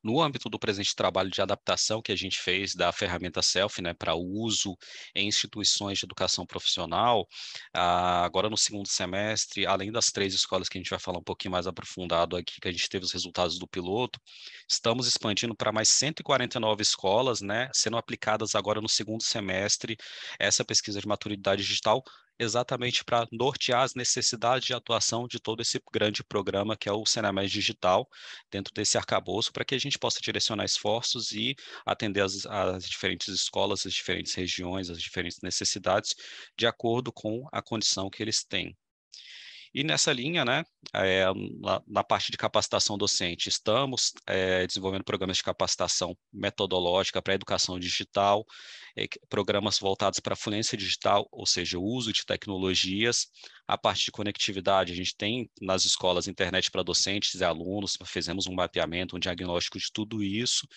No âmbito do presente trabalho de adaptação que a gente fez da ferramenta Self né, para uso em instituições de educação profissional, ah, agora no segundo semestre, além das três escolas que a gente vai falar um pouquinho mais aprofundado aqui, que a gente teve os resultados do piloto, estamos expandindo para mais 149 escolas, né, sendo aplicadas agora no segundo semestre essa pesquisa de maturidade digital exatamente para nortear as necessidades de atuação de todo esse grande programa que é o mais Digital, dentro desse arcabouço, para que a gente possa direcionar esforços e atender as, as diferentes escolas, as diferentes regiões, as diferentes necessidades, de acordo com a condição que eles têm. E nessa linha, né, é, na, na, parte de capacitação docente, estamos é, desenvolvendo programas de capacitação metodológica para educação digital, é, programas voltados para a fluência digital, ou seja, o uso de tecnologias a parte de conectividade, a gente tem nas escolas internet para docentes e alunos, fizemos um mapeamento, um diagnóstico de tudo isso.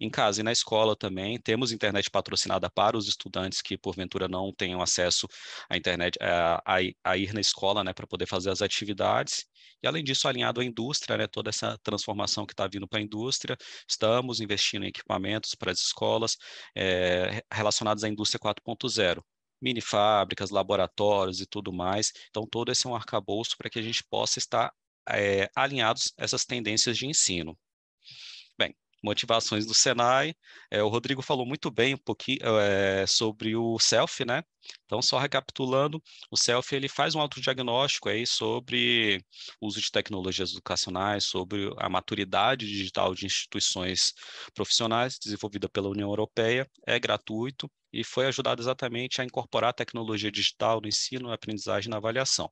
Em casa e na escola também, temos internet patrocinada para os estudantes que, porventura, não tenham acesso à internet, a, a, a ir na escola né, para poder fazer as atividades. E, além disso, alinhado à indústria, né, toda essa transformação que está vindo para a indústria, estamos investindo em equipamentos para as escolas é, relacionados à indústria 4.0 mini fábricas, laboratórios e tudo mais. Então, todo esse é um arcabouço para que a gente possa estar é, alinhados a essas tendências de ensino motivações do Senai. É, o Rodrigo falou muito bem um pouquinho é, sobre o self, né? Então, só recapitulando, o self ele faz um autodiagnóstico aí sobre o uso de tecnologias educacionais, sobre a maturidade digital de instituições profissionais, desenvolvida pela União Europeia, é gratuito e foi ajudado exatamente a incorporar tecnologia digital no ensino, na aprendizagem e na avaliação.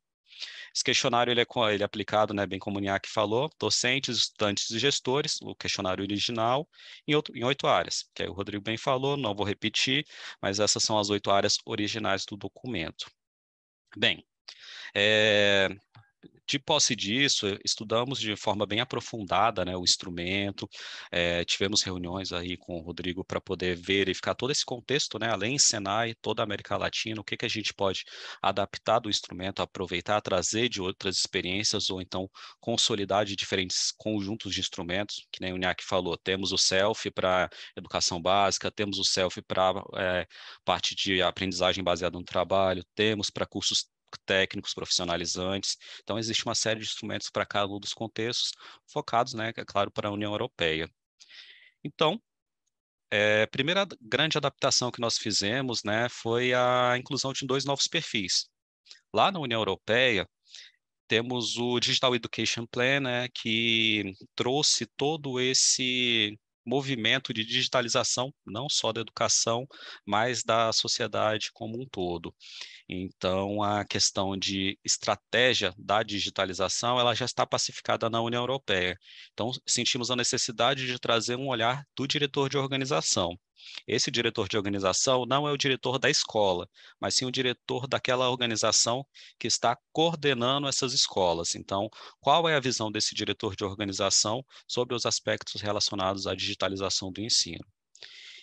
Esse questionário ele é, ele é aplicado, né, bem como o NIAC falou, docentes, estudantes e gestores, o questionário original, em, outro, em oito áreas, que aí o Rodrigo bem falou, não vou repetir, mas essas são as oito áreas originais do documento. Bem, é, de posse disso, eh, estudamos de forma bem aprofundada né, o instrumento, é, tivemos reuniões aí com o Rodrigo para poder verificar todo esse contexto, né, além Senai, toda a América Latina, o que, que a gente pode adaptar do instrumento, aproveitar, trazer de outras experiências ou então consolidar de diferentes conjuntos de instrumentos, que nem o NIAC falou, temos o SELF para educação básica, temos o SELF para é, eh, parte de aprendizagem baseada no trabalho, temos para cursos técnicos profissionalizantes. Então, existe uma série de instrumentos para cada um dos contextos, focados, né, é claro, para a União Europeia. Então, é, a primeira grande adaptação que nós fizemos né, foi a inclusão de dois novos perfis. Lá na União Europeia, temos o Digital Education Plan, né, que trouxe todo esse movimento de digitalização, não só da educação, mas da sociedade como um todo. Então, a questão de estratégia da digitalização, ela já está pacificada na União Europeia. Então, sentimos a necessidade de trazer um olhar do diretor de organização. Esse diretor de organização não é o diretor da escola, mas sim o diretor daquela organização que está coordenando essas escolas. Então, qual é a visão desse diretor de organização sobre os aspectos relacionados à digitalização do ensino?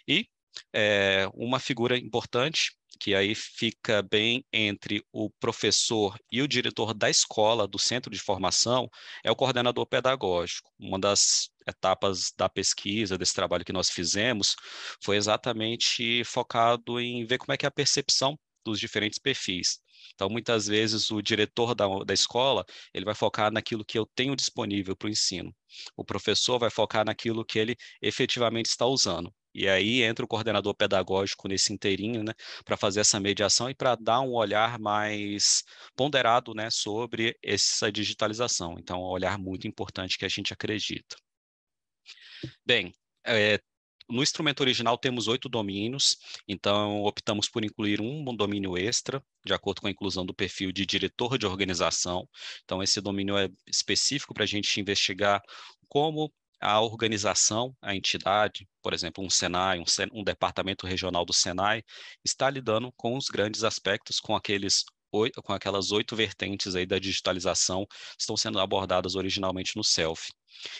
E é, uma figura importante que aí fica bem entre o professor e o diretor da escola, do centro de formação, é o coordenador pedagógico. Uma das etapas da pesquisa, desse trabalho que nós fizemos, foi exatamente focado em ver como é que é a percepção dos diferentes perfis. Então, muitas vezes, o diretor da, da escola ele vai focar naquilo que eu tenho disponível para o ensino. O professor vai focar naquilo que ele efetivamente está usando. E aí entra o coordenador pedagógico nesse inteirinho, né, para fazer essa mediação e para dar um olhar mais ponderado, né, sobre essa digitalização. Então, é um olhar muito importante que a gente acredita. Bem, é, no instrumento original temos oito domínios, então optamos por incluir um domínio extra, de acordo com a inclusão do perfil de diretor de organização. Então, esse domínio é específico para a gente investigar como a organização, a entidade, por exemplo, um Senai, um, um, departamento regional do Senai, está lidando com os grandes aspectos, com aqueles com aquelas oito vertentes aí da digitalização que estão sendo abordadas originalmente no SELF.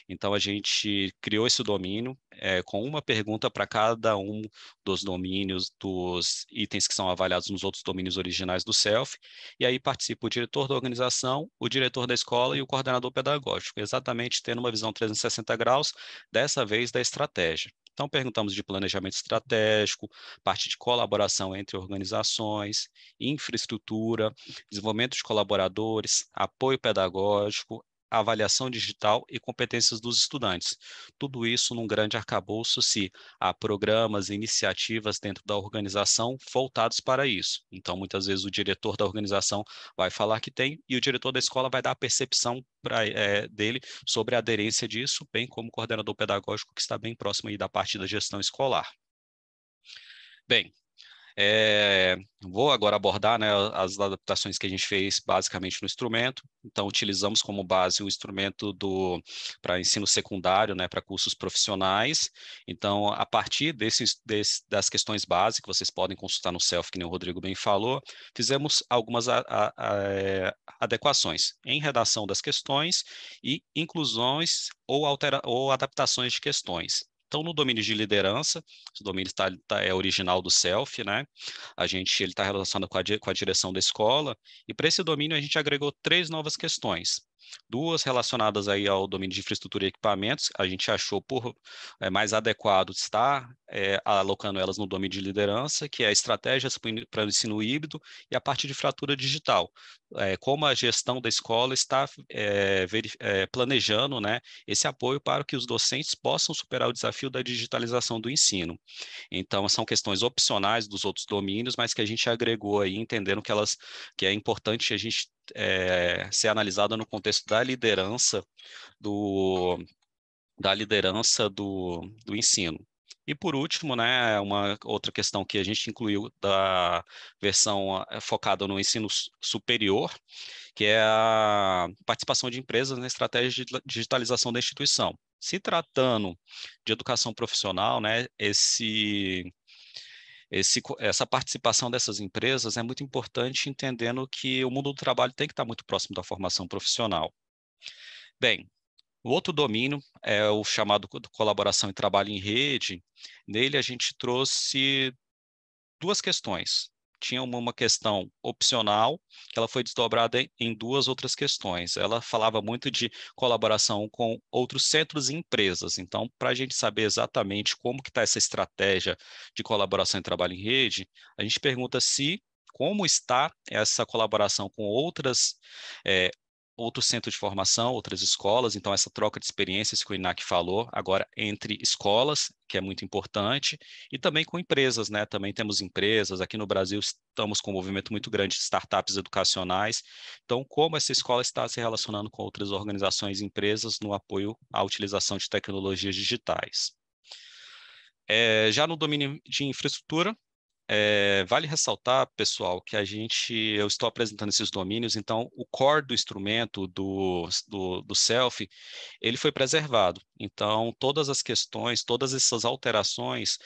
Então, a gente criou esse domínio é, com uma pergunta para cada um dos domínios, dos itens que são avaliados nos outros domínios originais do SELF, e aí participa o diretor da organização, o diretor da escola e o coordenador pedagógico, exatamente tendo uma visão 360 graus, dessa vez da estratégia. Então, perguntamos de planejamento estratégico, parte de colaboração entre organizações, infraestrutura, desenvolvimento de colaboradores, apoio pedagógico, avaliação digital e competências dos estudantes. Tudo isso num grande arcabouço se há programas e iniciativas dentro da organização voltados para isso. Então, muitas vezes o diretor da organização vai falar que tem e o diretor da escola vai dar a percepção pra, é, dele sobre a aderência disso, bem como o coordenador pedagógico que está bem próximo da parte da gestão escolar. Bem, é, vou agora abordar né, as adaptações que a gente fez basicamente no instrumento. Então, utilizamos como base o instrumento para ensino secundário, né, para cursos profissionais. Então, a partir desses, desse, das questões básicas, que vocês podem consultar no self que nem o Rodrigo bem falou, fizemos algumas a, a, a, é, adequações em redação das questões e inclusões ou, altera, ou adaptações de questões. Então, no domínio de liderança, esse domínio tá, tá é original do self, né? A gente ele está relacionado com a, com a direção da escola, e para esse domínio a gente agregou três novas questões. Duas relacionadas aí ao domínio de infraestrutura e equipamentos, a gente achou por é, mais adequado estar é, alocando elas no domínio de liderança, que é estratégias para o ensino híbrido e a parte de fratura digital. É, como a gestão da escola está planejando né, esse apoio para que os docentes possam superar o desafio da digitalização do ensino. Então, são questões opcionais dos outros domínios, mas que a gente agregou aí, entendendo que elas que é importante a gente é, ser analisada no contexto da liderança do, da liderança do, do ensino. E por último, né, uma outra questão que a gente incluiu da versão eh, focada no ensino superior, que é a participação de empresas na estratégia de digitalização da instituição. Se tratando de educação profissional, né, esse esse, essa participação dessas empresas é muito importante, entendendo que o mundo do trabalho tem que estar muito próximo da formação profissional. Bem, o outro domínio é o chamado colaboração e trabalho em rede. Nele, a gente trouxe duas questões tinha uma questão opcional, que ela foi desdobrada em duas outras questões. Ela falava muito de colaboração com outros centros e empresas. Então, para a gente saber exatamente como que está essa estratégia de colaboração e trabalho em rede, a gente pergunta se como está essa colaboração com outras é, outros centros de formação, outras escolas, então essa troca de experiências que o INAC falou, agora entre escolas, que é muito importante, e também com empresas, né? Também temos empresas, aqui no Brasil estamos com um movimento muito grande de startups educacionais. Então, como essa escola está se relacionando com outras organizações e empresas no apoio à utilização de tecnologias digitais? É, já no domínio de infraestrutura, é, vale ressaltar, pessoal, que a gente, eu estou apresentando esses domínios, então o core do instrumento, do, do, do self, ele foi preservado. Então, todas as questões, todas essas alterações,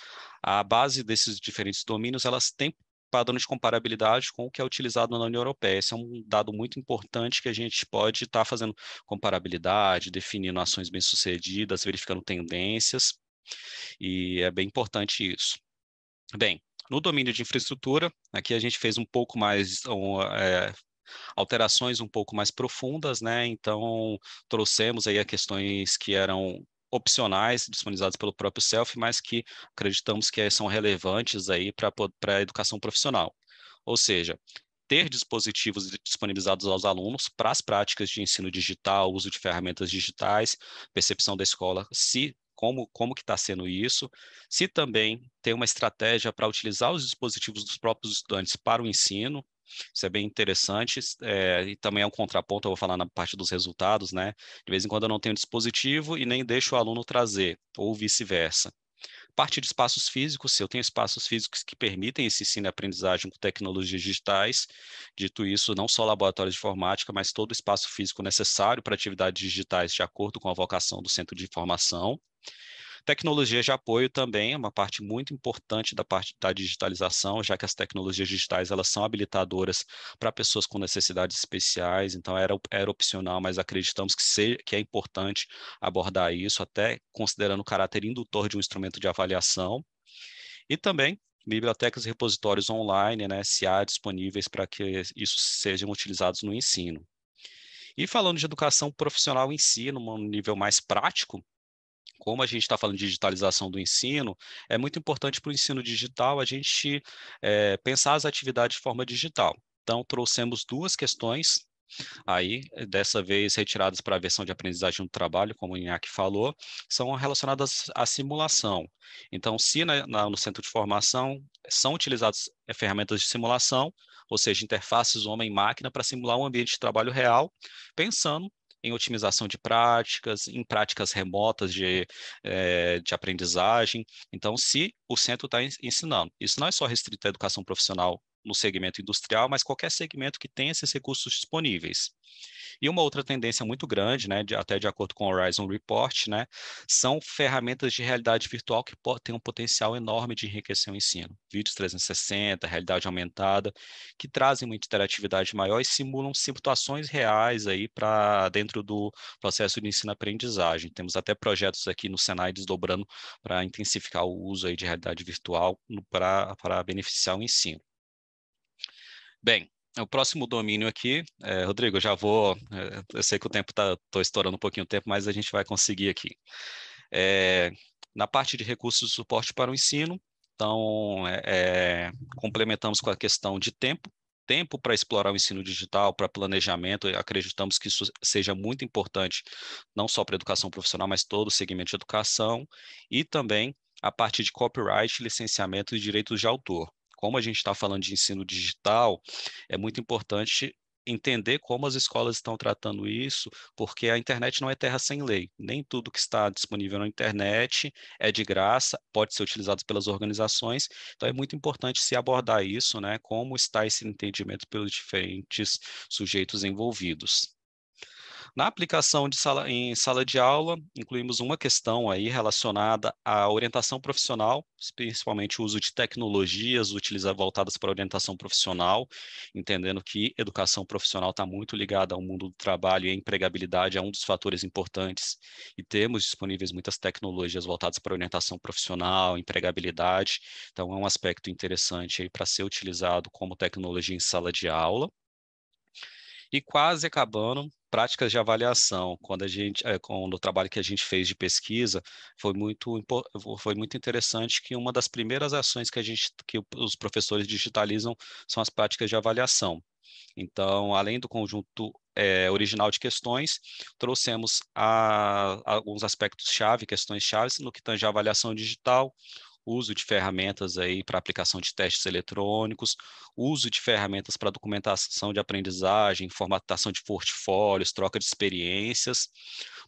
a base desses diferentes domínios, elas têm padrão de comparabilidade com o que é utilizado na União Europeia. Esse é um dado muito importante que a gente pode estar tá fazendo comparabilidade, definindo ações bem-sucedidas, verificando tendências, e é bem importante isso. Bem, no domínio de infraestrutura, aqui a gente fez um pouco mais, um, é, alterações um pouco mais profundas, né? Então, trouxemos aí questões que eram opcionais disponibilizados pelo próprio self, mas que acreditamos que são relevantes aí para a educação profissional. Ou seja, ter dispositivos disponibilizados aos alunos para as práticas de ensino digital, uso de ferramentas digitais, percepção da escola, se como, como que está sendo isso, se também tem uma estratégia para utilizar os dispositivos dos próprios estudantes para o ensino, isso é bem interessante, é, e também é um contraponto, eu vou falar na parte dos resultados, né? De vez em quando eu não tenho dispositivo e nem deixo o aluno trazer, ou vice-versa. Parte de espaços físicos, se eu tenho espaços físicos que permitem esse ensino e aprendizagem com tecnologias digitais, dito isso, não só laboratórios de informática, mas todo o espaço físico necessário para atividades digitais de acordo com a vocação do centro de formação. Tecnologias de apoio também é uma parte muito importante da parte da digitalização, já que as tecnologias digitais elas são habilitadoras para pessoas com necessidades especiais, então era, era opcional, mas acreditamos que, seja, que é importante abordar isso, até considerando o caráter indutor de um instrumento de avaliação. E também bibliotecas e repositórios online, né, se há disponíveis para que isso sejam utilizados no ensino. E falando de educação profissional em si, num nível mais prático, como a gente está falando de digitalização do ensino, é muito importante para o ensino digital a gente é, pensar as atividades de forma digital. Então, trouxemos duas questões aí, dessa vez retiradas para a versão de aprendizagem do trabalho, como o Inhaque falou, são relacionadas à simulação. Então, se na, na, no centro de formação são utilizadas eh, ferramentas de simulação, ou seja, interfaces homem-máquina para simular um ambiente de trabalho real, pensando em otimização de práticas, em práticas remotas de, é, de aprendizagem. Então, se o centro está ensinando, isso não é só restrito à educação profissional no segmento industrial, mas qualquer segmento que tenha esses recursos disponíveis. E uma outra tendência muito grande, né, de, até de acordo com o Horizon Report, né, são ferramentas de realidade virtual que têm um potencial enorme de enriquecer o ensino. Vídeos 360, realidade aumentada, que trazem uma interatividade maior e simulam situações reais aí para dentro do processo de ensino-aprendizagem. Temos até projetos aqui no Senai desdobrando para intensificar o uso aí de realidade virtual para beneficiar o ensino. Bem, o próximo domínio aqui, é, Rodrigo, eu já vou, é, eu sei que o tempo está, estou estourando um pouquinho o tempo, mas a gente vai conseguir aqui. É, na parte de recursos de suporte para o ensino, então, é, é, complementamos com a questão de tempo, tempo para explorar o ensino digital, para planejamento, acreditamos que isso seja muito importante, não só para a educação profissional, mas todo o segmento de educação, e também a parte de copyright, licenciamento e direitos de autor como a gente está falando de ensino digital, é muito importante entender como as escolas estão tratando isso, porque a internet não é terra sem lei. Nem tudo que está disponível na internet é de graça, pode ser utilizado pelas organizações. Então é muito importante se abordar isso, né? Como está esse entendimento pelos diferentes sujeitos envolvidos. Na aplicação de sala, em sala de aula, incluímos uma questão aí relacionada à orientação profissional, principalmente o uso de tecnologias utilizadas voltadas para orientação profissional, entendendo que educação profissional está muito ligada ao mundo do trabalho e a empregabilidade é um dos fatores importantes e temos disponíveis muitas tecnologias voltadas para orientação profissional, empregabilidade, então é um aspecto interessante aí para ser utilizado como tecnologia em sala de aula. E quase acabando, práticas de avaliação, quando a gente, eh, quando o trabalho que a gente fez de pesquisa, foi muito, foi muito interessante que uma das primeiras ações que a gente, que os professores digitalizam são as práticas de avaliação. Então, além do conjunto é, original de questões, trouxemos a, a alguns aspectos-chave, questões-chave no que tange a avaliação digital, uso de ferramentas aí para aplicação de testes eletrônicos, uso de ferramentas para documentação de aprendizagem, formatação de portfólios, troca de experiências.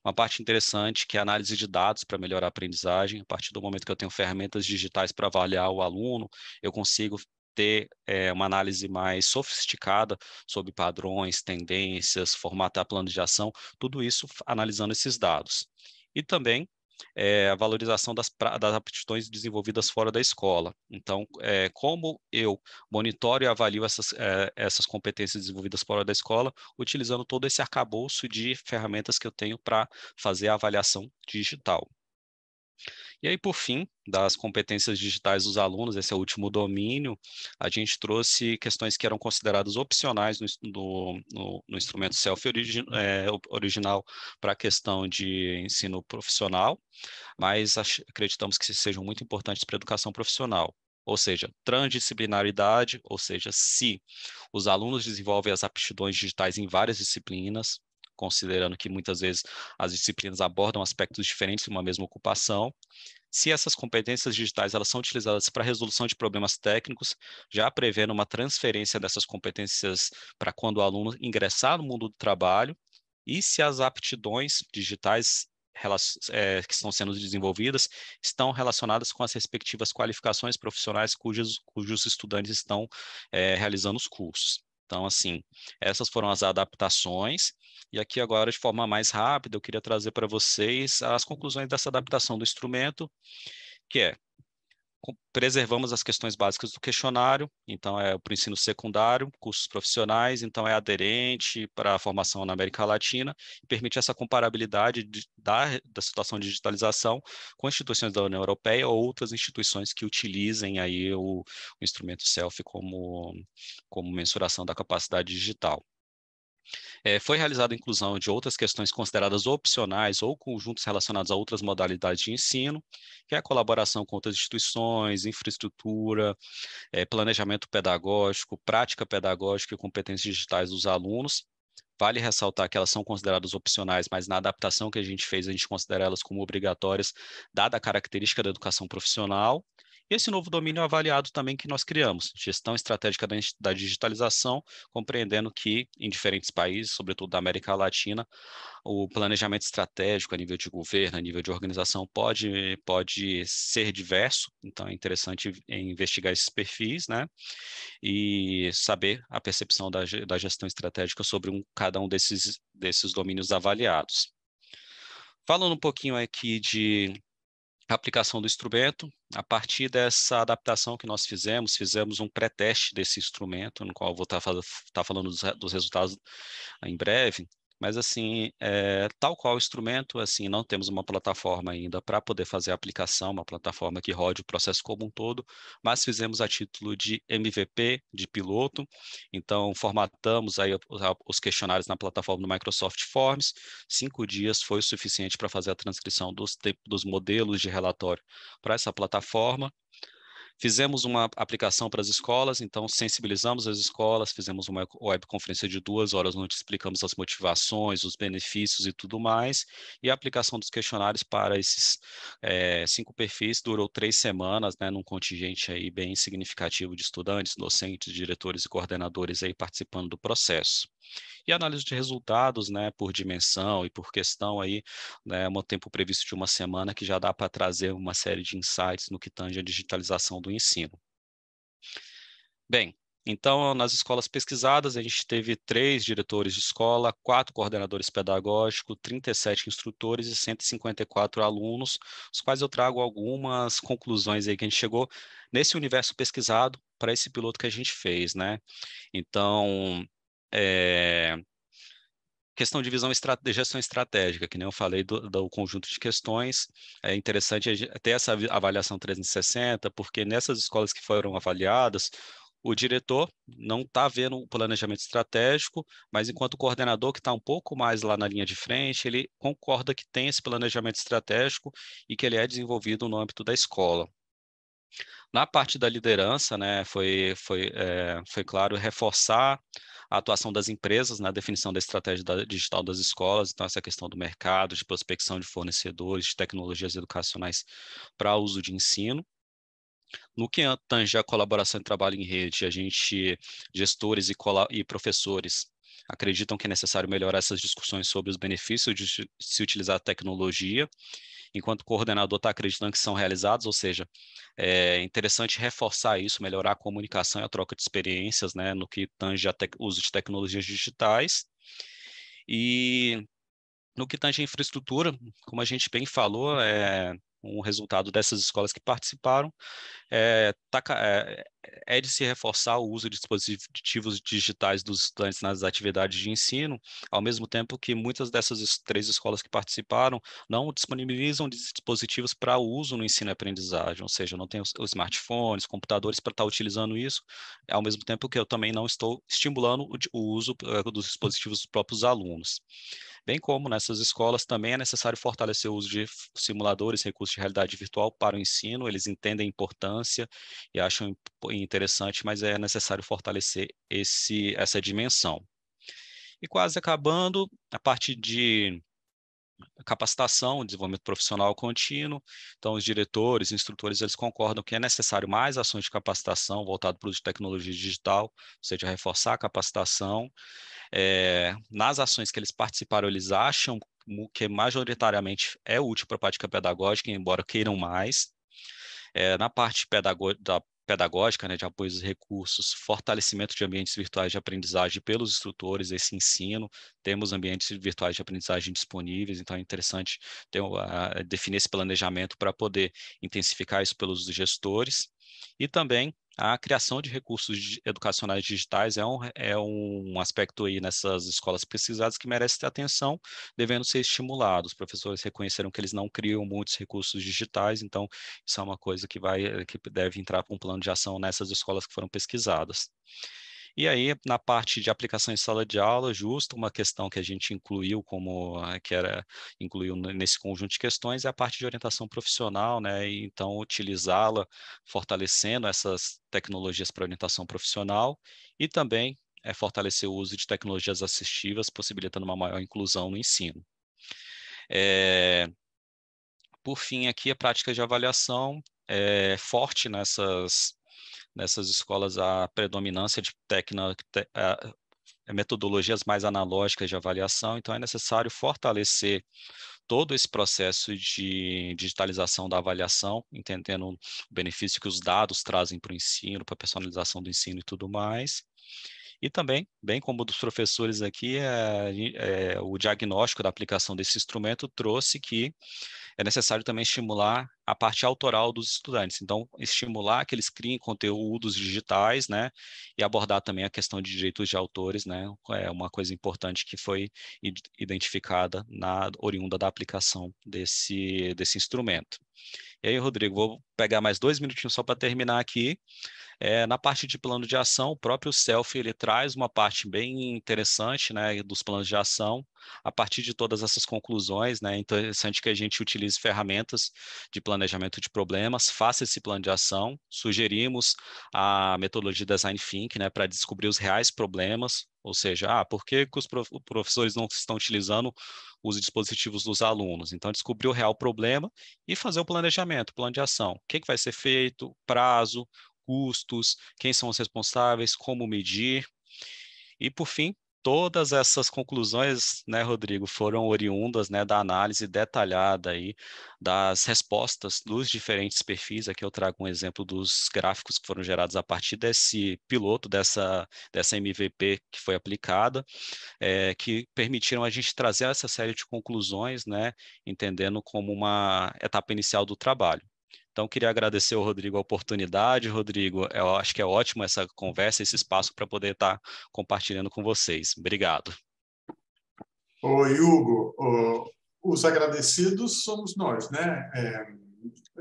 Uma parte interessante que é a análise de dados para melhorar a aprendizagem. A partir do momento que eu tenho ferramentas digitais para avaliar o aluno, eu consigo ter é, uma análise mais sofisticada sobre padrões, tendências, formatar plano de ação, tudo isso analisando esses dados. E também é, a valorização das, das aptidões desenvolvidas fora da escola. Então, é, como eu monitoro e avalio essas, é, essas competências desenvolvidas fora da escola, utilizando todo esse arcabouço de ferramentas que eu tenho para fazer a avaliação digital. E aí, por fim, das competências digitais dos alunos, esse é o último domínio, a gente trouxe questões que eram consideradas opcionais no, no, no, instrumento self origi é, eh, original para a questão de ensino profissional, mas acreditamos que sejam muito importantes para a educação profissional ou seja, transdisciplinaridade, ou seja, se os alunos desenvolvem as aptidões digitais em várias disciplinas, considerando que muitas vezes as disciplinas abordam aspectos diferentes de uma mesma ocupação. Se essas competências digitais elas são utilizadas para a resolução de problemas técnicos, já prevendo uma transferência dessas competências para quando o aluno ingressar no mundo do trabalho, e se as aptidões digitais é, que estão sendo desenvolvidas estão relacionadas com as respectivas qualificações profissionais cujos, cujos estudantes estão é, realizando os cursos. Então, assim, essas foram as adaptações. E aqui agora, de forma mais rápida, eu queria trazer para vocês as conclusões dessa adaptação do instrumento, que é preservamos as questões básicas do questionário, então é para o ensino secundário, cursos profissionais, então é aderente para a formação na América Latina, e permite essa comparabilidade de, da, da situação de digitalização com instituições da União Europeia ou outras instituições que utilizem aí o, o instrumento SELF como, como mensuração da capacidade digital. É, foi realizada a inclusão de outras questões consideradas opcionais ou conjuntos relacionados a outras modalidades de ensino, que é a colaboração com outras instituições, infraestrutura, é, planejamento pedagógico, prática pedagógica e competências digitais dos alunos. Vale ressaltar que elas são consideradas opcionais, mas na adaptação que a gente fez, a gente considera elas como obrigatórias, dada a característica da educação profissional. Esse novo domínio avaliado também que nós criamos, gestão estratégica da digitalização, compreendendo que em diferentes países, sobretudo da América Latina, o planejamento estratégico a nível de governo, a nível de organização pode, pode ser diverso, então é interessante investigar esses perfis, né? E saber a percepção da, da gestão estratégica sobre um, cada um desses, desses domínios avaliados. Falando um pouquinho aqui de a aplicação do instrumento. A partir dessa adaptação que nós fizemos, fizemos um pré-teste desse instrumento, no qual vou estar tá, tá falando dos, dos resultados em breve. Mas, assim, é, tal qual instrumento, assim, não temos uma plataforma ainda para poder fazer a aplicação, uma plataforma que rode o processo como um todo, mas fizemos a título de MVP, de piloto. Então, formatamos aí os questionários na plataforma do Microsoft Forms. Cinco dias foi o suficiente para fazer a transcrição dos, dos modelos de relatório para essa plataforma Fizemos uma aplicação para as escolas, então sensibilizamos as escolas, fizemos uma webconferência de duas horas onde explicamos as motivações, os benefícios e tudo mais, e a aplicação dos questionários para esses é, cinco perfis durou três semanas, né, num contingente aí bem significativo de estudantes, docentes, diretores e coordenadores aí participando do processo. E análise de resultados, né, por dimensão e por questão aí, né, um tempo previsto de uma semana que já dá para trazer uma série de insights no que tange a digitalização do ensino. Bem, então, nas escolas pesquisadas, a gente teve três diretores de escola, quatro coordenadores pedagógicos, 37 instrutores e 154 alunos, os quais eu trago algumas conclusões aí que a gente chegou nesse universo pesquisado para esse piloto que a gente fez, né? Então, é... Questão de visão de gestão estratégica, que nem eu falei do, do conjunto de questões, é interessante ter essa avaliação 360, porque nessas escolas que foram avaliadas, o diretor não está vendo o planejamento estratégico, mas enquanto coordenador que está um pouco mais lá na linha de frente, ele concorda que tem esse planejamento estratégico e que ele é desenvolvido no âmbito da escola. Na parte da liderança, né, foi, foi, é, foi claro reforçar a atuação das empresas na definição da estratégia da, digital das escolas, então essa questão do mercado, de prospecção de fornecedores, de tecnologias educacionais para uso de ensino. No que tange a colaboração e trabalho em rede, a gente, gestores e, e professores, acreditam que é necessário melhorar essas discussões sobre os benefícios de se utilizar a tecnologia enquanto coordenador está acreditando que são realizados, ou seja, é interessante reforçar isso, melhorar a comunicação e a troca de experiências né, no que tange a uso de tecnologias digitais. E no que tange a infraestrutura, como a gente bem falou, é, um resultado dessas escolas que participaram. É, tá é, é, de se reforçar o uso de dispositivos digitais dos estudantes nas atividades de ensino, ao mesmo tempo que muitas dessas três escolas que participaram não disponibilizam dispositivos para uso no ensino e aprendizagem, ou seja, não tem os, os smartphones, computadores para estar tá utilizando isso, ao mesmo tempo que eu também não estou estimulando o, o uso uh, dos dispositivos dos próprios alunos bem como nessas escolas também é necessário fortalecer o uso de simuladores, recursos de realidade virtual para o ensino, eles entendem a importância e acham interessante, mas é necessário fortalecer esse, essa dimensão. E quase acabando, a parte de capacitação, desenvolvimento profissional contínuo. Então, os diretores, instrutores, eles concordam que é necessário mais ações de capacitação voltado para o uso de tecnologia digital, ou seja, reforçar a capacitação. É, nas ações que eles participaram, eles acham que majoritariamente é útil para a prática pedagógica, embora queiram mais. É, na parte pedagógica pedagógica, né, de apoio aos recursos, fortalecimento de ambientes virtuais de aprendizagem pelos instrutores, esse ensino, temos ambientes virtuais de aprendizagem disponíveis, então é interessante ter, uh, definir esse planejamento para poder intensificar isso pelos gestores, e também a criação de recursos educacionais digitais é um, é um aspecto aí nessas escolas pesquisadas que merece ter atenção, devendo ser estimulado. Os professores reconheceram que eles não criam muitos recursos digitais, então isso é uma coisa que vai que deve entrar com um plano de ação nessas escolas que foram pesquisadas. E aí, na parte de aplicação em sala de aula, justo uma questão que a gente incluiu como eh, que era incluiu nesse conjunto de questões é a parte de orientação profissional, né? E, então utilizá-la, fortalecendo essas tecnologias para orientação profissional e também é fortalecer o uso de tecnologias assistivas, possibilitando uma maior inclusão no ensino. É, por fim, aqui a prática de avaliação é forte nessas Nessas escolas, a predominância de tecna, te, a, metodologias mais analógicas de avaliação, então é necessário fortalecer todo esse processo de digitalização da avaliação, entendendo o benefício que os dados trazem para o ensino, para a personalização do ensino e tudo mais. E também, bem como dos professores aqui, é, é, o diagnóstico da aplicação desse instrumento trouxe que é necessário também estimular a parte autoral dos estudantes. Então, estimular que eles criem conteúdos digitais, né, e abordar também a questão de direitos de autores, né, é uma coisa importante que foi identificada na oriunda da aplicação desse, desse instrumento. E aí, Rodrigo, vou pegar mais dois minutinhos só para terminar aqui. É, na parte de plano de ação, o próprio self ele traz uma parte bem interessante né, dos planos de ação, a partir de todas essas conclusões, né, interessante que a gente utilize ferramentas de plano planejamento de problemas, faça esse plano de ação. Sugerimos a metodologia Design Think né, para descobrir os reais problemas, ou seja, ah, por que, que os professores não estão utilizando os dispositivos dos alunos? Então, descobrir o real problema e fazer o planejamento, o plano de ação. O que, que vai ser feito, prazo, custos, quem são os responsáveis, como medir. E, por fim, todas essas conclusões, né, Rodrigo, foram oriundas né, da análise detalhada aí das respostas dos diferentes perfis. Aqui eu trago um exemplo dos gráficos que foram gerados a partir desse piloto, dessa, dessa MVP que foi aplicada, é, que permitiram a gente trazer essa série de conclusões, né, entendendo como uma etapa inicial do trabalho. Então, queria agradecer ao Rodrigo a oportunidade. Rodrigo, é, eu acho que é ótimo essa conversa, esse espaço para poder estar tá compartilhando com vocês. Obrigado. Oi, Hugo. os agradecidos somos nós, né? É,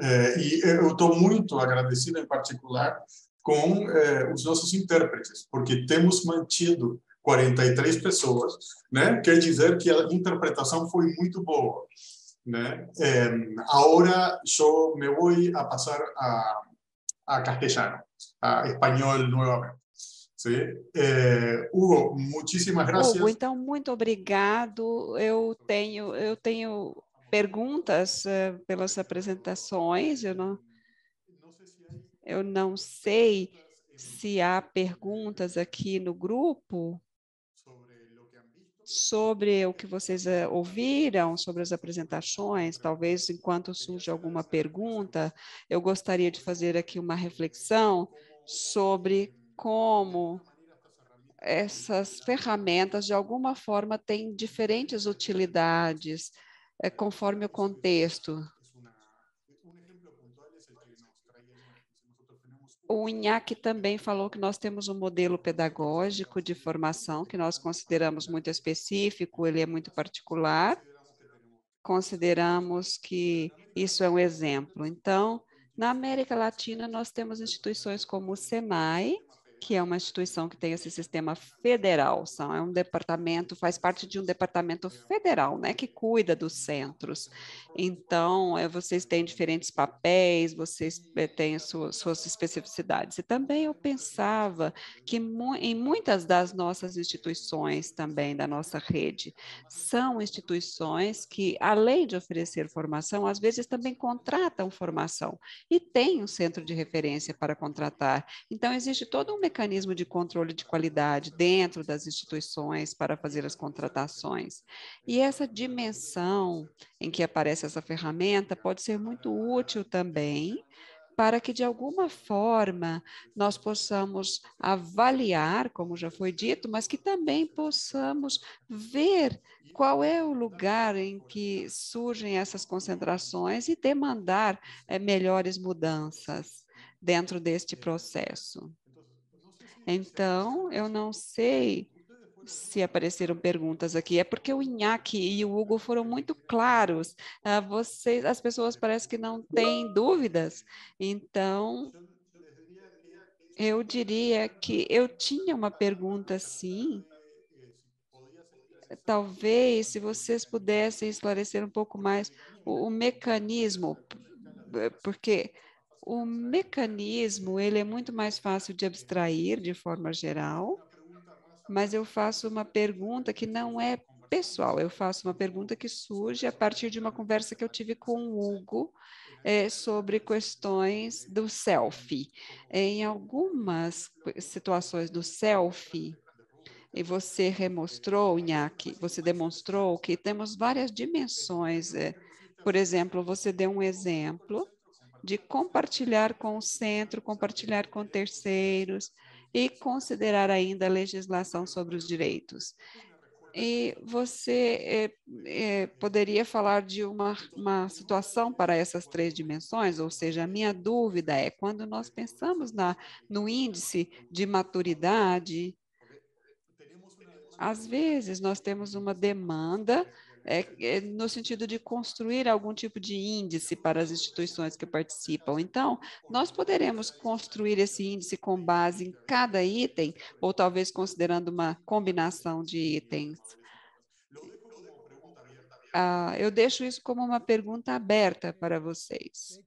é, e eu estou muito agradecido, em particular, com é, os nossos intérpretes, porque temos mantido 43 pessoas, né? Quer dizer que a interpretação foi muito boa. Né? É, me vou a passar a, a castellano, a espanhol novamente. Sim. É, eh, Hugo, muitíssimas graças. Hugo, então, muito obrigado. Eu tenho, eu tenho perguntas eh, pelas apresentações. Eu não, eu não sei se há perguntas aqui no grupo sobre o que vocês eh, ouviram, sobre as apresentações, talvez enquanto surge alguma pergunta, eu gostaria de fazer aqui uma reflexão sobre como essas ferramentas, de alguma forma, têm diferentes utilidades eh, conforme o contexto O Inhaque também falou que nós temos um modelo pedagógico de formação que nós consideramos muito específico, ele é muito particular. Consideramos que isso é um exemplo. Então, na América Latina, nós temos instituições como o SENAI, que é uma instituição que tem esse sistema federal, são, é um departamento, faz parte de um departamento federal, né, que cuida dos centros. Então, é, vocês têm diferentes papéis, vocês é, têm sua, suas especificidades. E também eu pensava que mu em muitas das nossas instituições também, da nossa rede, são instituições que, além de oferecer formação, às vezes também contratam formação e tem um centro de referência para contratar. Então, existe todo um mecanismo mecanismo de controle de qualidade dentro das instituições para fazer as contratações. E essa dimensão em que aparece essa ferramenta pode ser muito útil também para que, de alguma forma, nós possamos avaliar, como já foi dito, mas que também possamos ver qual é o lugar em que surgem essas concentrações e demandar é, melhores mudanças dentro deste processo. Então, eu não sei se apareceram perguntas aqui. É porque o Inhaque e o Hugo foram muito claros. Ah, vocês, as pessoas parecem que não têm dúvidas. Então, eu diria que eu tinha uma pergunta, sim. Talvez, se vocês pudessem esclarecer um pouco mais o, o mecanismo, porque o mecanismo ele é muito mais fácil de abstrair de forma geral, mas eu faço uma pergunta que não é pessoal, eu faço uma pergunta que surge a partir de uma conversa que eu tive com o Hugo é, sobre questões do selfie. Em algumas situações do selfie, e você remostrou, Inhaque, você demonstrou que temos várias dimensões. Eh, por exemplo, você deu um exemplo de compartilhar com o centro, compartilhar com terceiros e considerar ainda a legislação sobre os direitos. E você é, é, poderia falar de uma, uma situação para essas três dimensões? Ou seja, a minha dúvida é quando nós pensamos na, no índice de maturidade, às vezes nós temos uma demanda é, é, no sentido de construir algum tipo de índice para as instituições que participam. Então, nós poderemos construir esse índice com base em cada item, ou talvez considerando uma combinação de itens. Ah, eu deixo isso como uma pergunta aberta para vocês.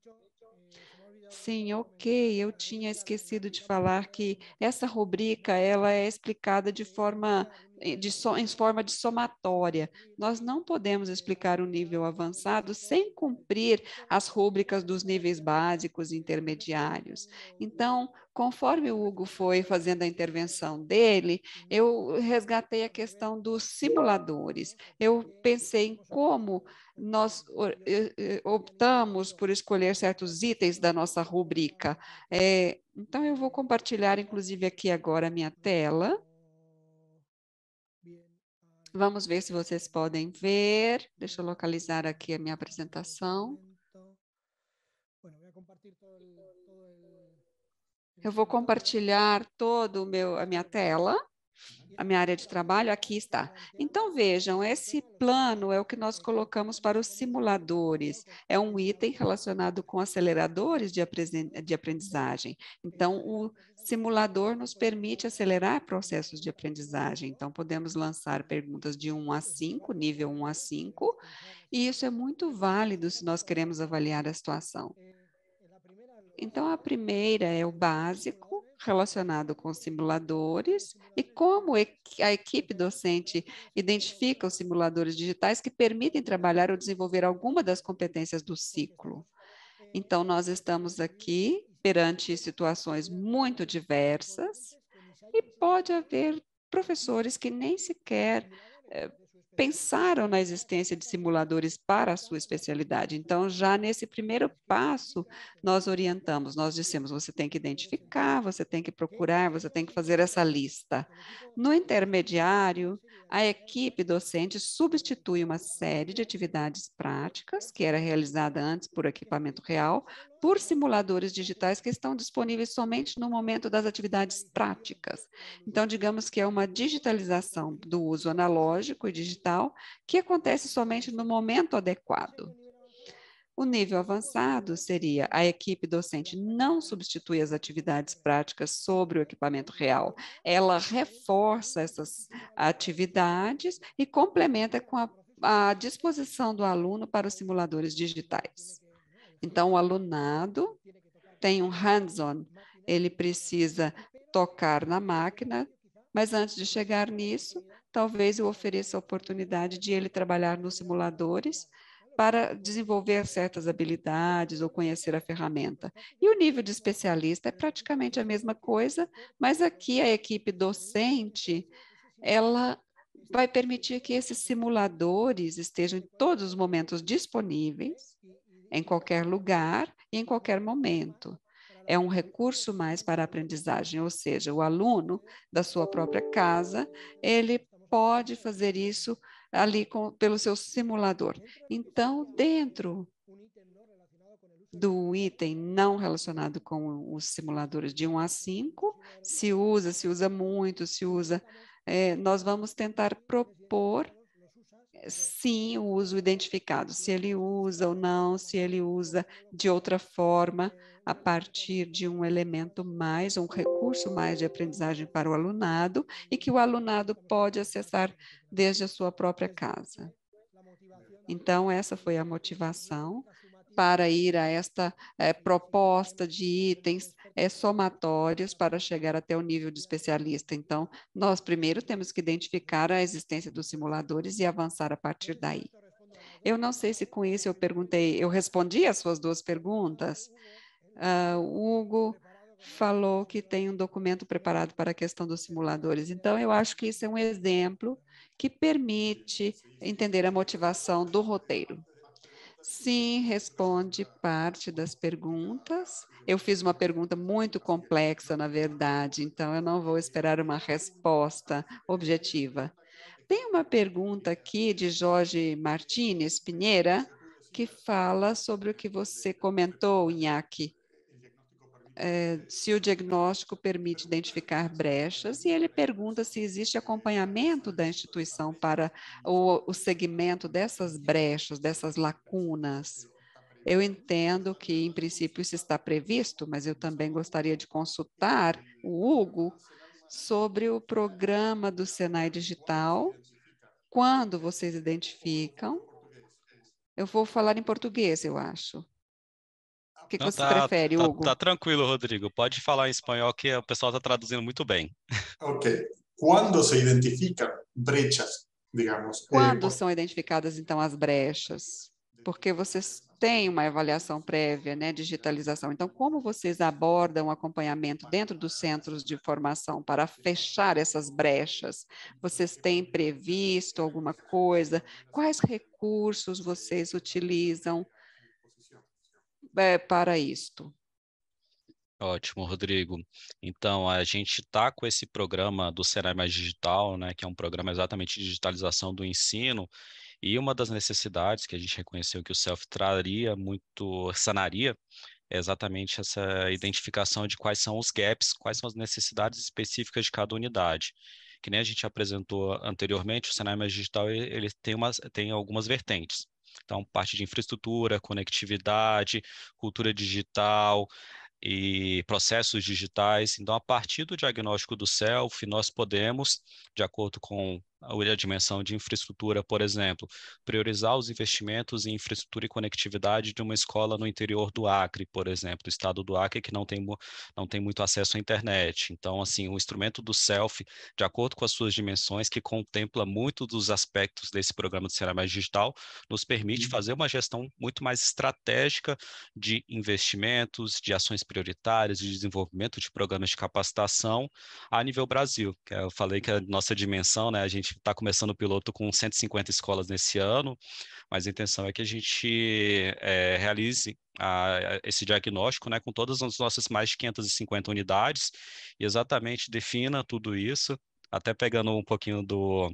Sim, ok. Eu tinha esquecido de falar que essa rubrica ela é explicada de forma de so, em forma de somatória. Nós não podemos explicar o um nível avançado sem cumprir as rúbricas dos níveis básicos e intermediários. Então, conforme o Hugo foi fazendo a intervenção dele, eu resgatei a questão dos simuladores. Eu pensei em como nós optamos por escolher certos itens da nossa rubrica. É, então, eu vou compartilhar, inclusive, aqui agora a minha tela. Vamos ver se vocês podem ver. Deixa eu localizar aqui a minha apresentação. Eu vou compartilhar todo o meu a minha tela a minha área de trabalho, aqui está. Então, vejam, esse plano é o que nós colocamos para os simuladores. É um item relacionado com aceleradores de aprendizagem. Então, o simulador nos permite acelerar processos de aprendizagem. Então, podemos lançar perguntas de 1 a 5, nível 1 a 5, e isso é muito válido se nós queremos avaliar a situação. Então, a primeira é o básico, relacionado com simuladores e como a equipe docente identifica os simuladores digitais que permitem trabalhar ou desenvolver alguma das competências do ciclo. Então, nós estamos aqui perante situações muito diversas e pode haver professores que nem sequer eh, pensaram na existência de simuladores para a sua especialidade. Então, já nesse primeiro passo, nós orientamos, nós dissemos: você tem que identificar, você tem que procurar, você tem que fazer essa lista. No intermediário, a equipe docente substitui uma série de atividades práticas que era realizada antes por equipamento real por simuladores digitais que estão disponíveis somente no momento das atividades práticas. Então, digamos que é uma digitalização do uso analógico e digital que acontece somente no momento adequado. O nível avançado seria a equipe docente não substitui as atividades práticas sobre o equipamento real, ela reforça essas atividades e complementa com a, a disposição do aluno para os simuladores digitais. Então, o alunado tem um hands-on, ele precisa tocar na máquina, mas antes de chegar nisso, talvez eu ofereça a oportunidade de ele trabalhar nos simuladores para desenvolver certas habilidades ou conhecer a ferramenta. E o nível de especialista é praticamente a mesma coisa, mas aqui a equipe docente, ela vai permitir que esses simuladores estejam em todos os momentos disponíveis em qualquer lugar e em qualquer momento. É um recurso mais para a aprendizagem, ou seja, o aluno da sua própria casa, ele pode fazer isso ali com, pelo seu simulador. Então, dentro do item não relacionado com os simuladores de 1 a 5, se usa, se usa muito, se usa, é, nós vamos tentar propor sim o uso identificado, se ele usa ou não, se ele usa de outra forma, a partir de um elemento mais, um recurso mais de aprendizagem para o alunado, e que o alunado pode acessar desde a sua própria casa. Então, essa foi a motivação para ir a esta é, proposta de itens é, somatórios para chegar até o nível de especialista. Então, nós primeiro temos que identificar a existência dos simuladores e avançar a partir daí. Eu não sei se com isso eu perguntei, eu respondi as suas duas perguntas. Uh, Hugo falou que tem um documento preparado para a questão dos simuladores. Então, eu acho que isso é um exemplo que permite entender a motivação do roteiro. Sim, responde parte das perguntas. Eu fiz uma pergunta muito complexa, na verdade, então eu não vou esperar uma resposta objetiva. Tem uma pergunta aqui de Jorge Martínez Pinheira, que fala sobre o que você comentou, Inhaque, é, se o diagnóstico permite identificar brechas e ele pergunta se existe acompanhamento da instituição para o, o segmento dessas brechas, dessas lacunas. Eu entendo que, em princípio, isso está previsto, mas eu também gostaria de consultar o Hugo sobre o programa do Senai Digital. Quando vocês identificam? Eu vou falar em português, eu acho. O que, que você tá, prefere, tá, Hugo? Tá, tranquilo, Rodrigo. Pode falar em espanhol que o pessoal está traduzindo muito bem. Ok. Quando se identificam brechas, digamos. Eh, Quando é... são identificadas, então, as brechas? Porque vocês têm uma avaliação prévia, né, digitalização. Então, como vocês abordam o acompanhamento dentro dos centros de formação para fechar essas brechas? Vocês têm previsto alguma coisa? Quais recursos vocês utilizam? é, para isto? Ótimo, Rodrigo. Então, a gente está com esse programa do Senai Mais Digital, né, que é um programa exatamente de digitalização do ensino, e uma das necessidades que a gente reconheceu que o SELF traria muito, sanaria, é exatamente essa identificação de quais são os gaps, quais são as necessidades específicas de cada unidade. Que nem a gente apresentou anteriormente, o Senai Mais Digital ele tem, umas, tem algumas vertentes. Então, parte de infraestrutura, conectividade, cultura digital e processos digitais. Então, a partir do diagnóstico do self, nós podemos, de acordo com a dimensão de infraestrutura, por exemplo, priorizar os investimentos em infraestrutura e conectividade de uma escola no interior do Acre, por exemplo, do estado do Acre, que não tem, não tem muito acesso à internet. Então, assim, o instrumento do SELF, de acordo com as suas dimensões, que contempla muito dos aspectos desse programa de cenário mais digital, nos permite uhum. fazer uma gestão muito mais estratégica de investimentos, de ações prioritárias, de desenvolvimento de programas de capacitação a nível Brasil. Eu falei que a uhum. nossa dimensão, né, a gente gente está começando o piloto com 150 escolas nesse ano, mas a intenção é que a gente é, realize a, a, esse diagnóstico né, com todas as nossas mais de 550 unidades e exatamente defina tudo isso, até pegando um pouquinho do,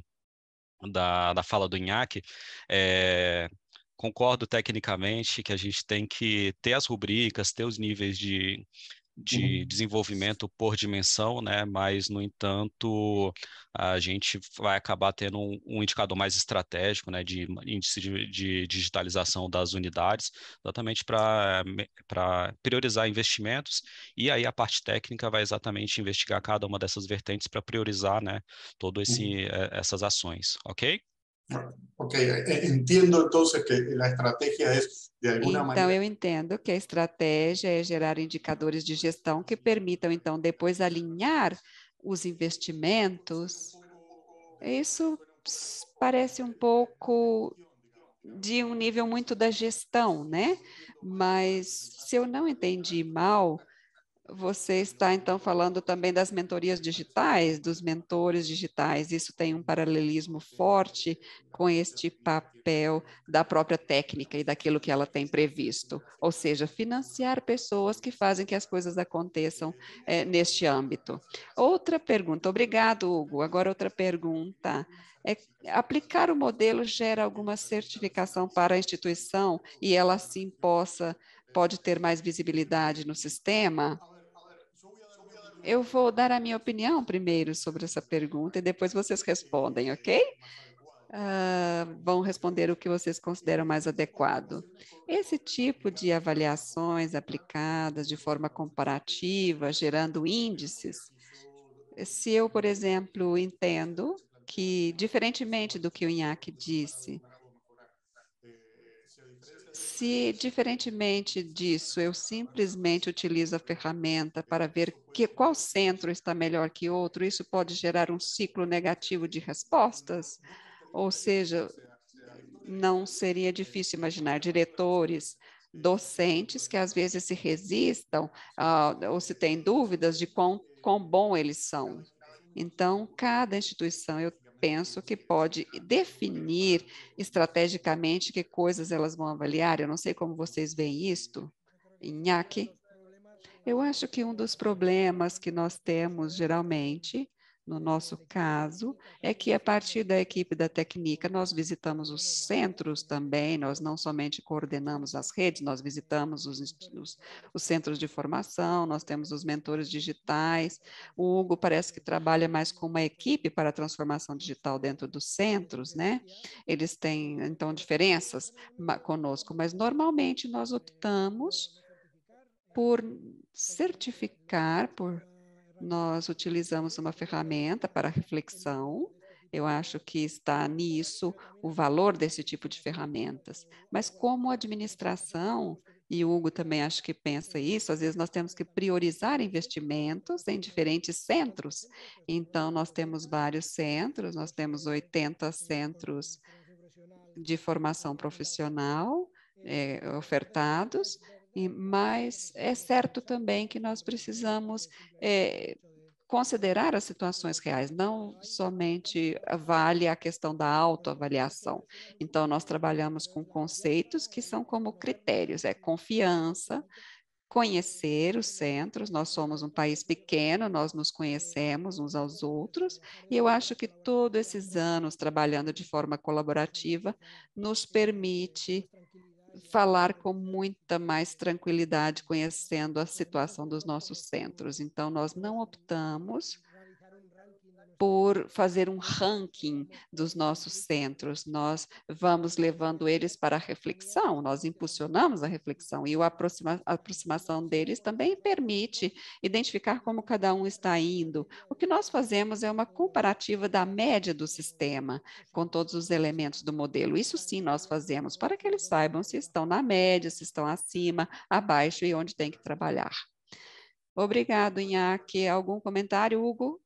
da, da fala do Inhaque, eh, é, concordo tecnicamente que a gente tem que ter as rubricas, ter os níveis de, Uhum. de desenvolvimento por dimensão, né? Mas, no entanto, a gente vai acabar tendo um, um indicador mais estratégico, né? De índice de, de digitalização das unidades, exatamente para priorizar investimentos. E aí a parte técnica vai exatamente investigar cada uma dessas vertentes para priorizar, né? Todo esse uhum. Eh, essas ações, ok? Ok, eh, entiendo entonces que la estratégia é de alguma maneira. Então eu entendo que a estratégia é gerar indicadores de gestão que permitam então depois alinhar os investimentos. Isso parece um pouco de um nível muito da gestão, né? Mas se eu não entendi mal, você está então falando também das mentorias digitais, dos mentores digitais. Isso tem um paralelismo forte com este papel da própria técnica e daquilo que ela tem previsto, ou seja, financiar pessoas que fazem que as coisas aconteçam é, neste âmbito. Outra pergunta, obrigado, Hugo. Agora outra pergunta. É, aplicar o modelo gera alguma certificação para a instituição e ela assim possa pode ter mais visibilidade no sistema? eu vou dar a minha opinião primeiro sobre essa pergunta e depois vocês respondem, ok? Uh, vão responder o que vocês consideram mais adequado. Esse tipo de avaliações aplicadas de forma comparativa, gerando índices, se eu, por exemplo, entendo que, diferentemente do que o Inhaque disse, se, diferentemente disso, eu simplesmente utilizo a ferramenta para ver que, qual centro está melhor que outro, isso pode gerar um ciclo negativo de respostas? Ou seja, não seria difícil imaginar diretores, docentes que às vezes se resistam uh, ou se têm dúvidas de quão, quão bom eles são. Então, cada instituição, eu penso que pode definir estrategicamente que coisas elas vão avaliar. Eu não sei como vocês veem isto, Inhaque. Eu acho que um dos problemas que nós temos geralmente no nosso caso, é que a partir da equipe da técnica, nós visitamos os centros também, nós não somente coordenamos as redes, nós visitamos os, os, os centros de formação, nós temos os mentores digitais. O Hugo parece que trabalha mais com uma equipe para a transformação digital dentro dos centros, né? Eles têm, então, diferenças conosco, mas normalmente nós optamos por certificar, por nós utilizamos uma ferramenta para reflexão. Eu acho que está nisso o valor desse tipo de ferramentas. Mas como administração, e o Hugo também acho que pensa isso, às vezes nós temos que priorizar investimentos em diferentes centros. Então, nós temos vários centros, nós temos 80 centros de formação profissional é, ofertados, e, mas é certo também que nós precisamos é, considerar as situações reais, não somente vale a questão da autoavaliação. Então, nós trabalhamos com conceitos que são como critérios, é confiança, conhecer os centros, nós somos um país pequeno, nós nos conhecemos uns aos outros, e eu acho que todos esses anos trabalhando de forma colaborativa nos permite falar com muita mais tranquilidade, conhecendo a situação dos nossos centros. Então, nós não optamos por fazer um ranking dos nossos centros. Nós vamos levando eles para a reflexão, nós impulsionamos a reflexão e a aproxima, aproximação deles também permite identificar como cada um está indo. O que nós fazemos é uma comparativa da média do sistema com todos os elementos do modelo. Isso sim nós fazemos para que eles saibam se estão na média, se estão acima, abaixo e onde tem que trabalhar. Obrigado, Inhaque. Algum comentário, Hugo?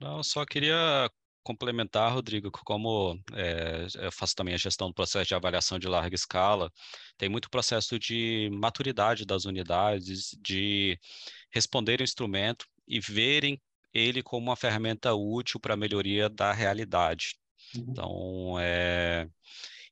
Não, só queria complementar, Rodrigo, como é, eu faço também a gestão do processo de avaliação de larga escala, tem muito processo de maturidade das unidades, de responder o instrumento e verem ele como uma ferramenta útil para a melhoria da realidade. Uhum. Então, é,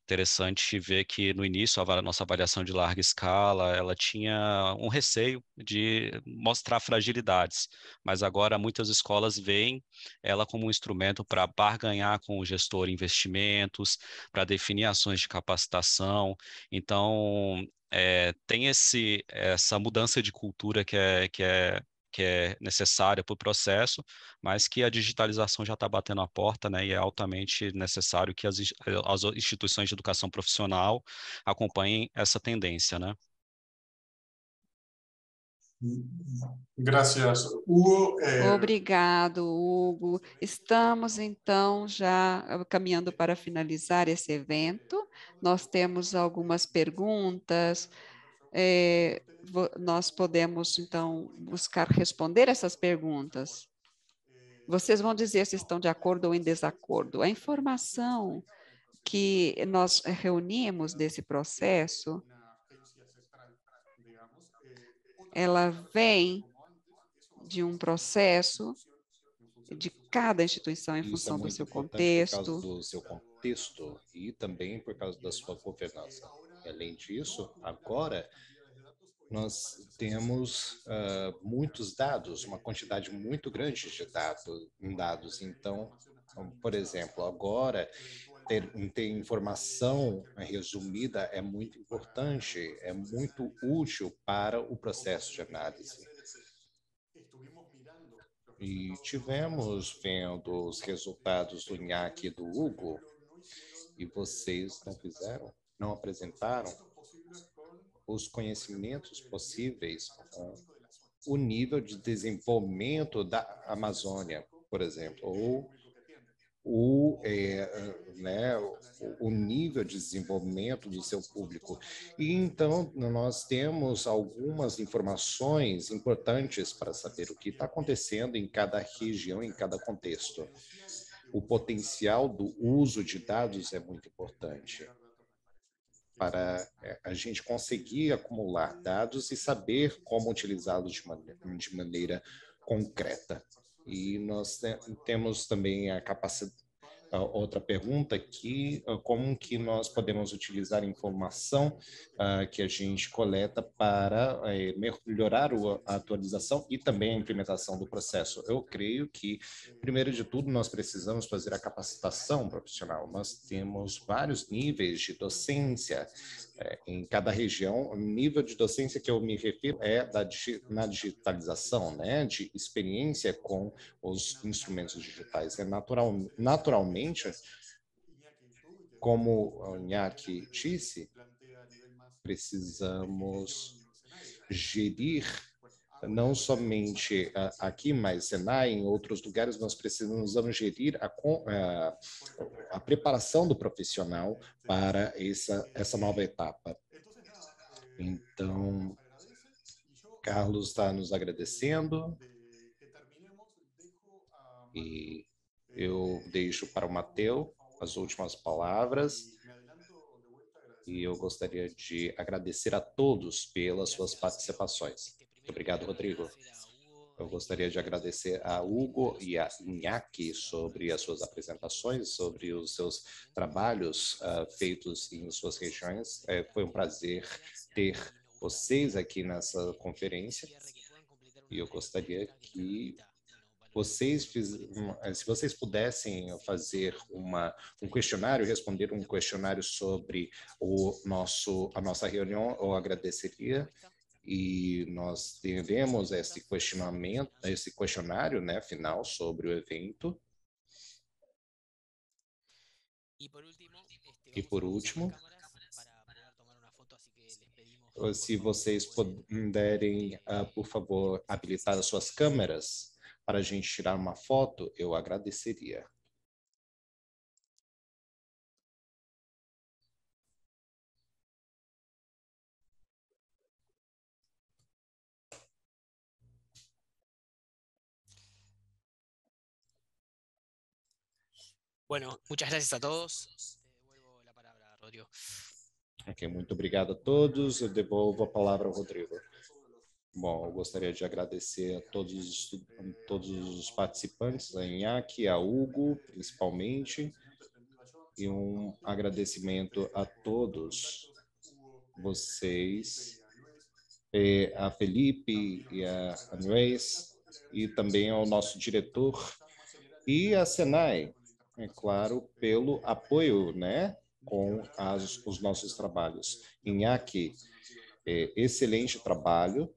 interessante ver que no início a nossa avaliação de larga escala ela tinha um receio de mostrar fragilidades, mas agora muitas escolas veem ela como um instrumento para barganhar com o gestor investimentos, para definir ações de capacitação. Então é, tem esse, essa mudança de cultura que é, que é que é necessária para o processo, mas que a digitalização já está batendo a porta, né? E é altamente necessário que as, as instituições de educação profissional acompanhem essa tendência, né? Hugo, é... Obrigado, Hugo. Estamos então já eh, caminhando para finalizar esse evento. Nós temos algumas perguntas é, nós podemos, então, buscar responder essas perguntas. Vocês vão dizer se estão de acordo ou em desacordo. A informação que nós reunimos desse processo, ela vem de um processo de cada instituição em função é do seu contexto. Por causa do seu contexto e também por causa da sua governança. Além disso, agora nós temos uh, muitos dados, uma quantidade muito grande de dado, dados. Então, por exemplo, agora ter, ter informação resumida é muito importante, é muito útil para o processo de análise. E tivemos vendo os resultados do NHAC e do Hugo, e vocês não fizeram? não apresentaram os conhecimentos possíveis com o nível de desenvolvimento da Amazônia, por exemplo, ou o, é, né, o nível de desenvolvimento do seu público. E então nós temos algumas informações importantes para saber o que está acontecendo em cada região, em cada contexto. O potencial do uso de dados é muito importante para eh, a gente conseguir acumular dados e saber como utilizá-los de, maneira, de maneira concreta. E nós te, né, temos também a capacidade outra pergunta aqui, ah, como que nós podemos utilizar informação uh, que a gente coleta para uh, melhorar a atualização e também a implementação do processo? Eu creio que, primeiro de tudo, nós precisamos fazer a capacitação profissional. Nós temos vários níveis de docência é, em cada região. O nível de docência que eu me refiro é da, na digitalização, né, de experiência com os instrumentos digitais. É natural, naturalmente, como o Nhaque disse, precisamos gerir não somente aqui, mas Senai, em outros lugares, nós precisamos gerir a, a, a preparação do profissional para essa, essa nova etapa. Então, Carlos está nos agradecendo e eu deixo para o Mateu as últimas palavras e eu gostaria de agradecer a todos pelas suas participações. Obrigado, Rodrigo. Eu gostaria de agradecer a Hugo e a Inhaki sobre as suas apresentações, sobre os seus trabalhos uh, feitos em suas regiões. É, foi um prazer ter vocês aqui nessa conferência. E eu gostaria que vocês hum, eh, se vocês pudessem fazer uma, um questionário, responder um questionário sobre o nosso a nossa reunião, eu agradeceria e nós tivemos esse questionamento, esse questionário, né, final sobre o evento. E por último, se vocês puderem, ah, por favor, habilitar as suas câmeras para a gente tirar uma foto, eu agradeceria. Bueno, muchas gracias a todos. Devolvo a Rodrigo. Ok, muito obrigado a todos. Eu devolvo a palavra ao Rodrigo. Bom, eu gostaria de agradecer a todos, todos os participantes, a Inhaque, a Hugo, principalmente, e um agradecimento a todos vocês, a Felipe e a Andrés, e também ao nosso diretor, e a Senai, é claro, pelo apoio, né, com as, os nossos trabalhos. Inhaki, é, excelente trabalho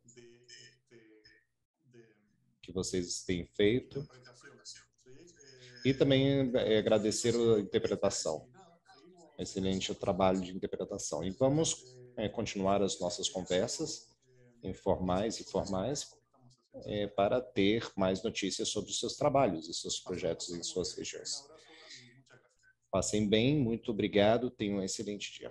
que vocês têm feito. E também é, agradecer a interpretação. Excelente trabalho de interpretação. E vamos é, continuar as nossas conversas informais e formais é, para ter mais notícias sobre os seus trabalhos e seus projetos em suas regiões. Passem bem, muito obrigado, tenham um excelente dia.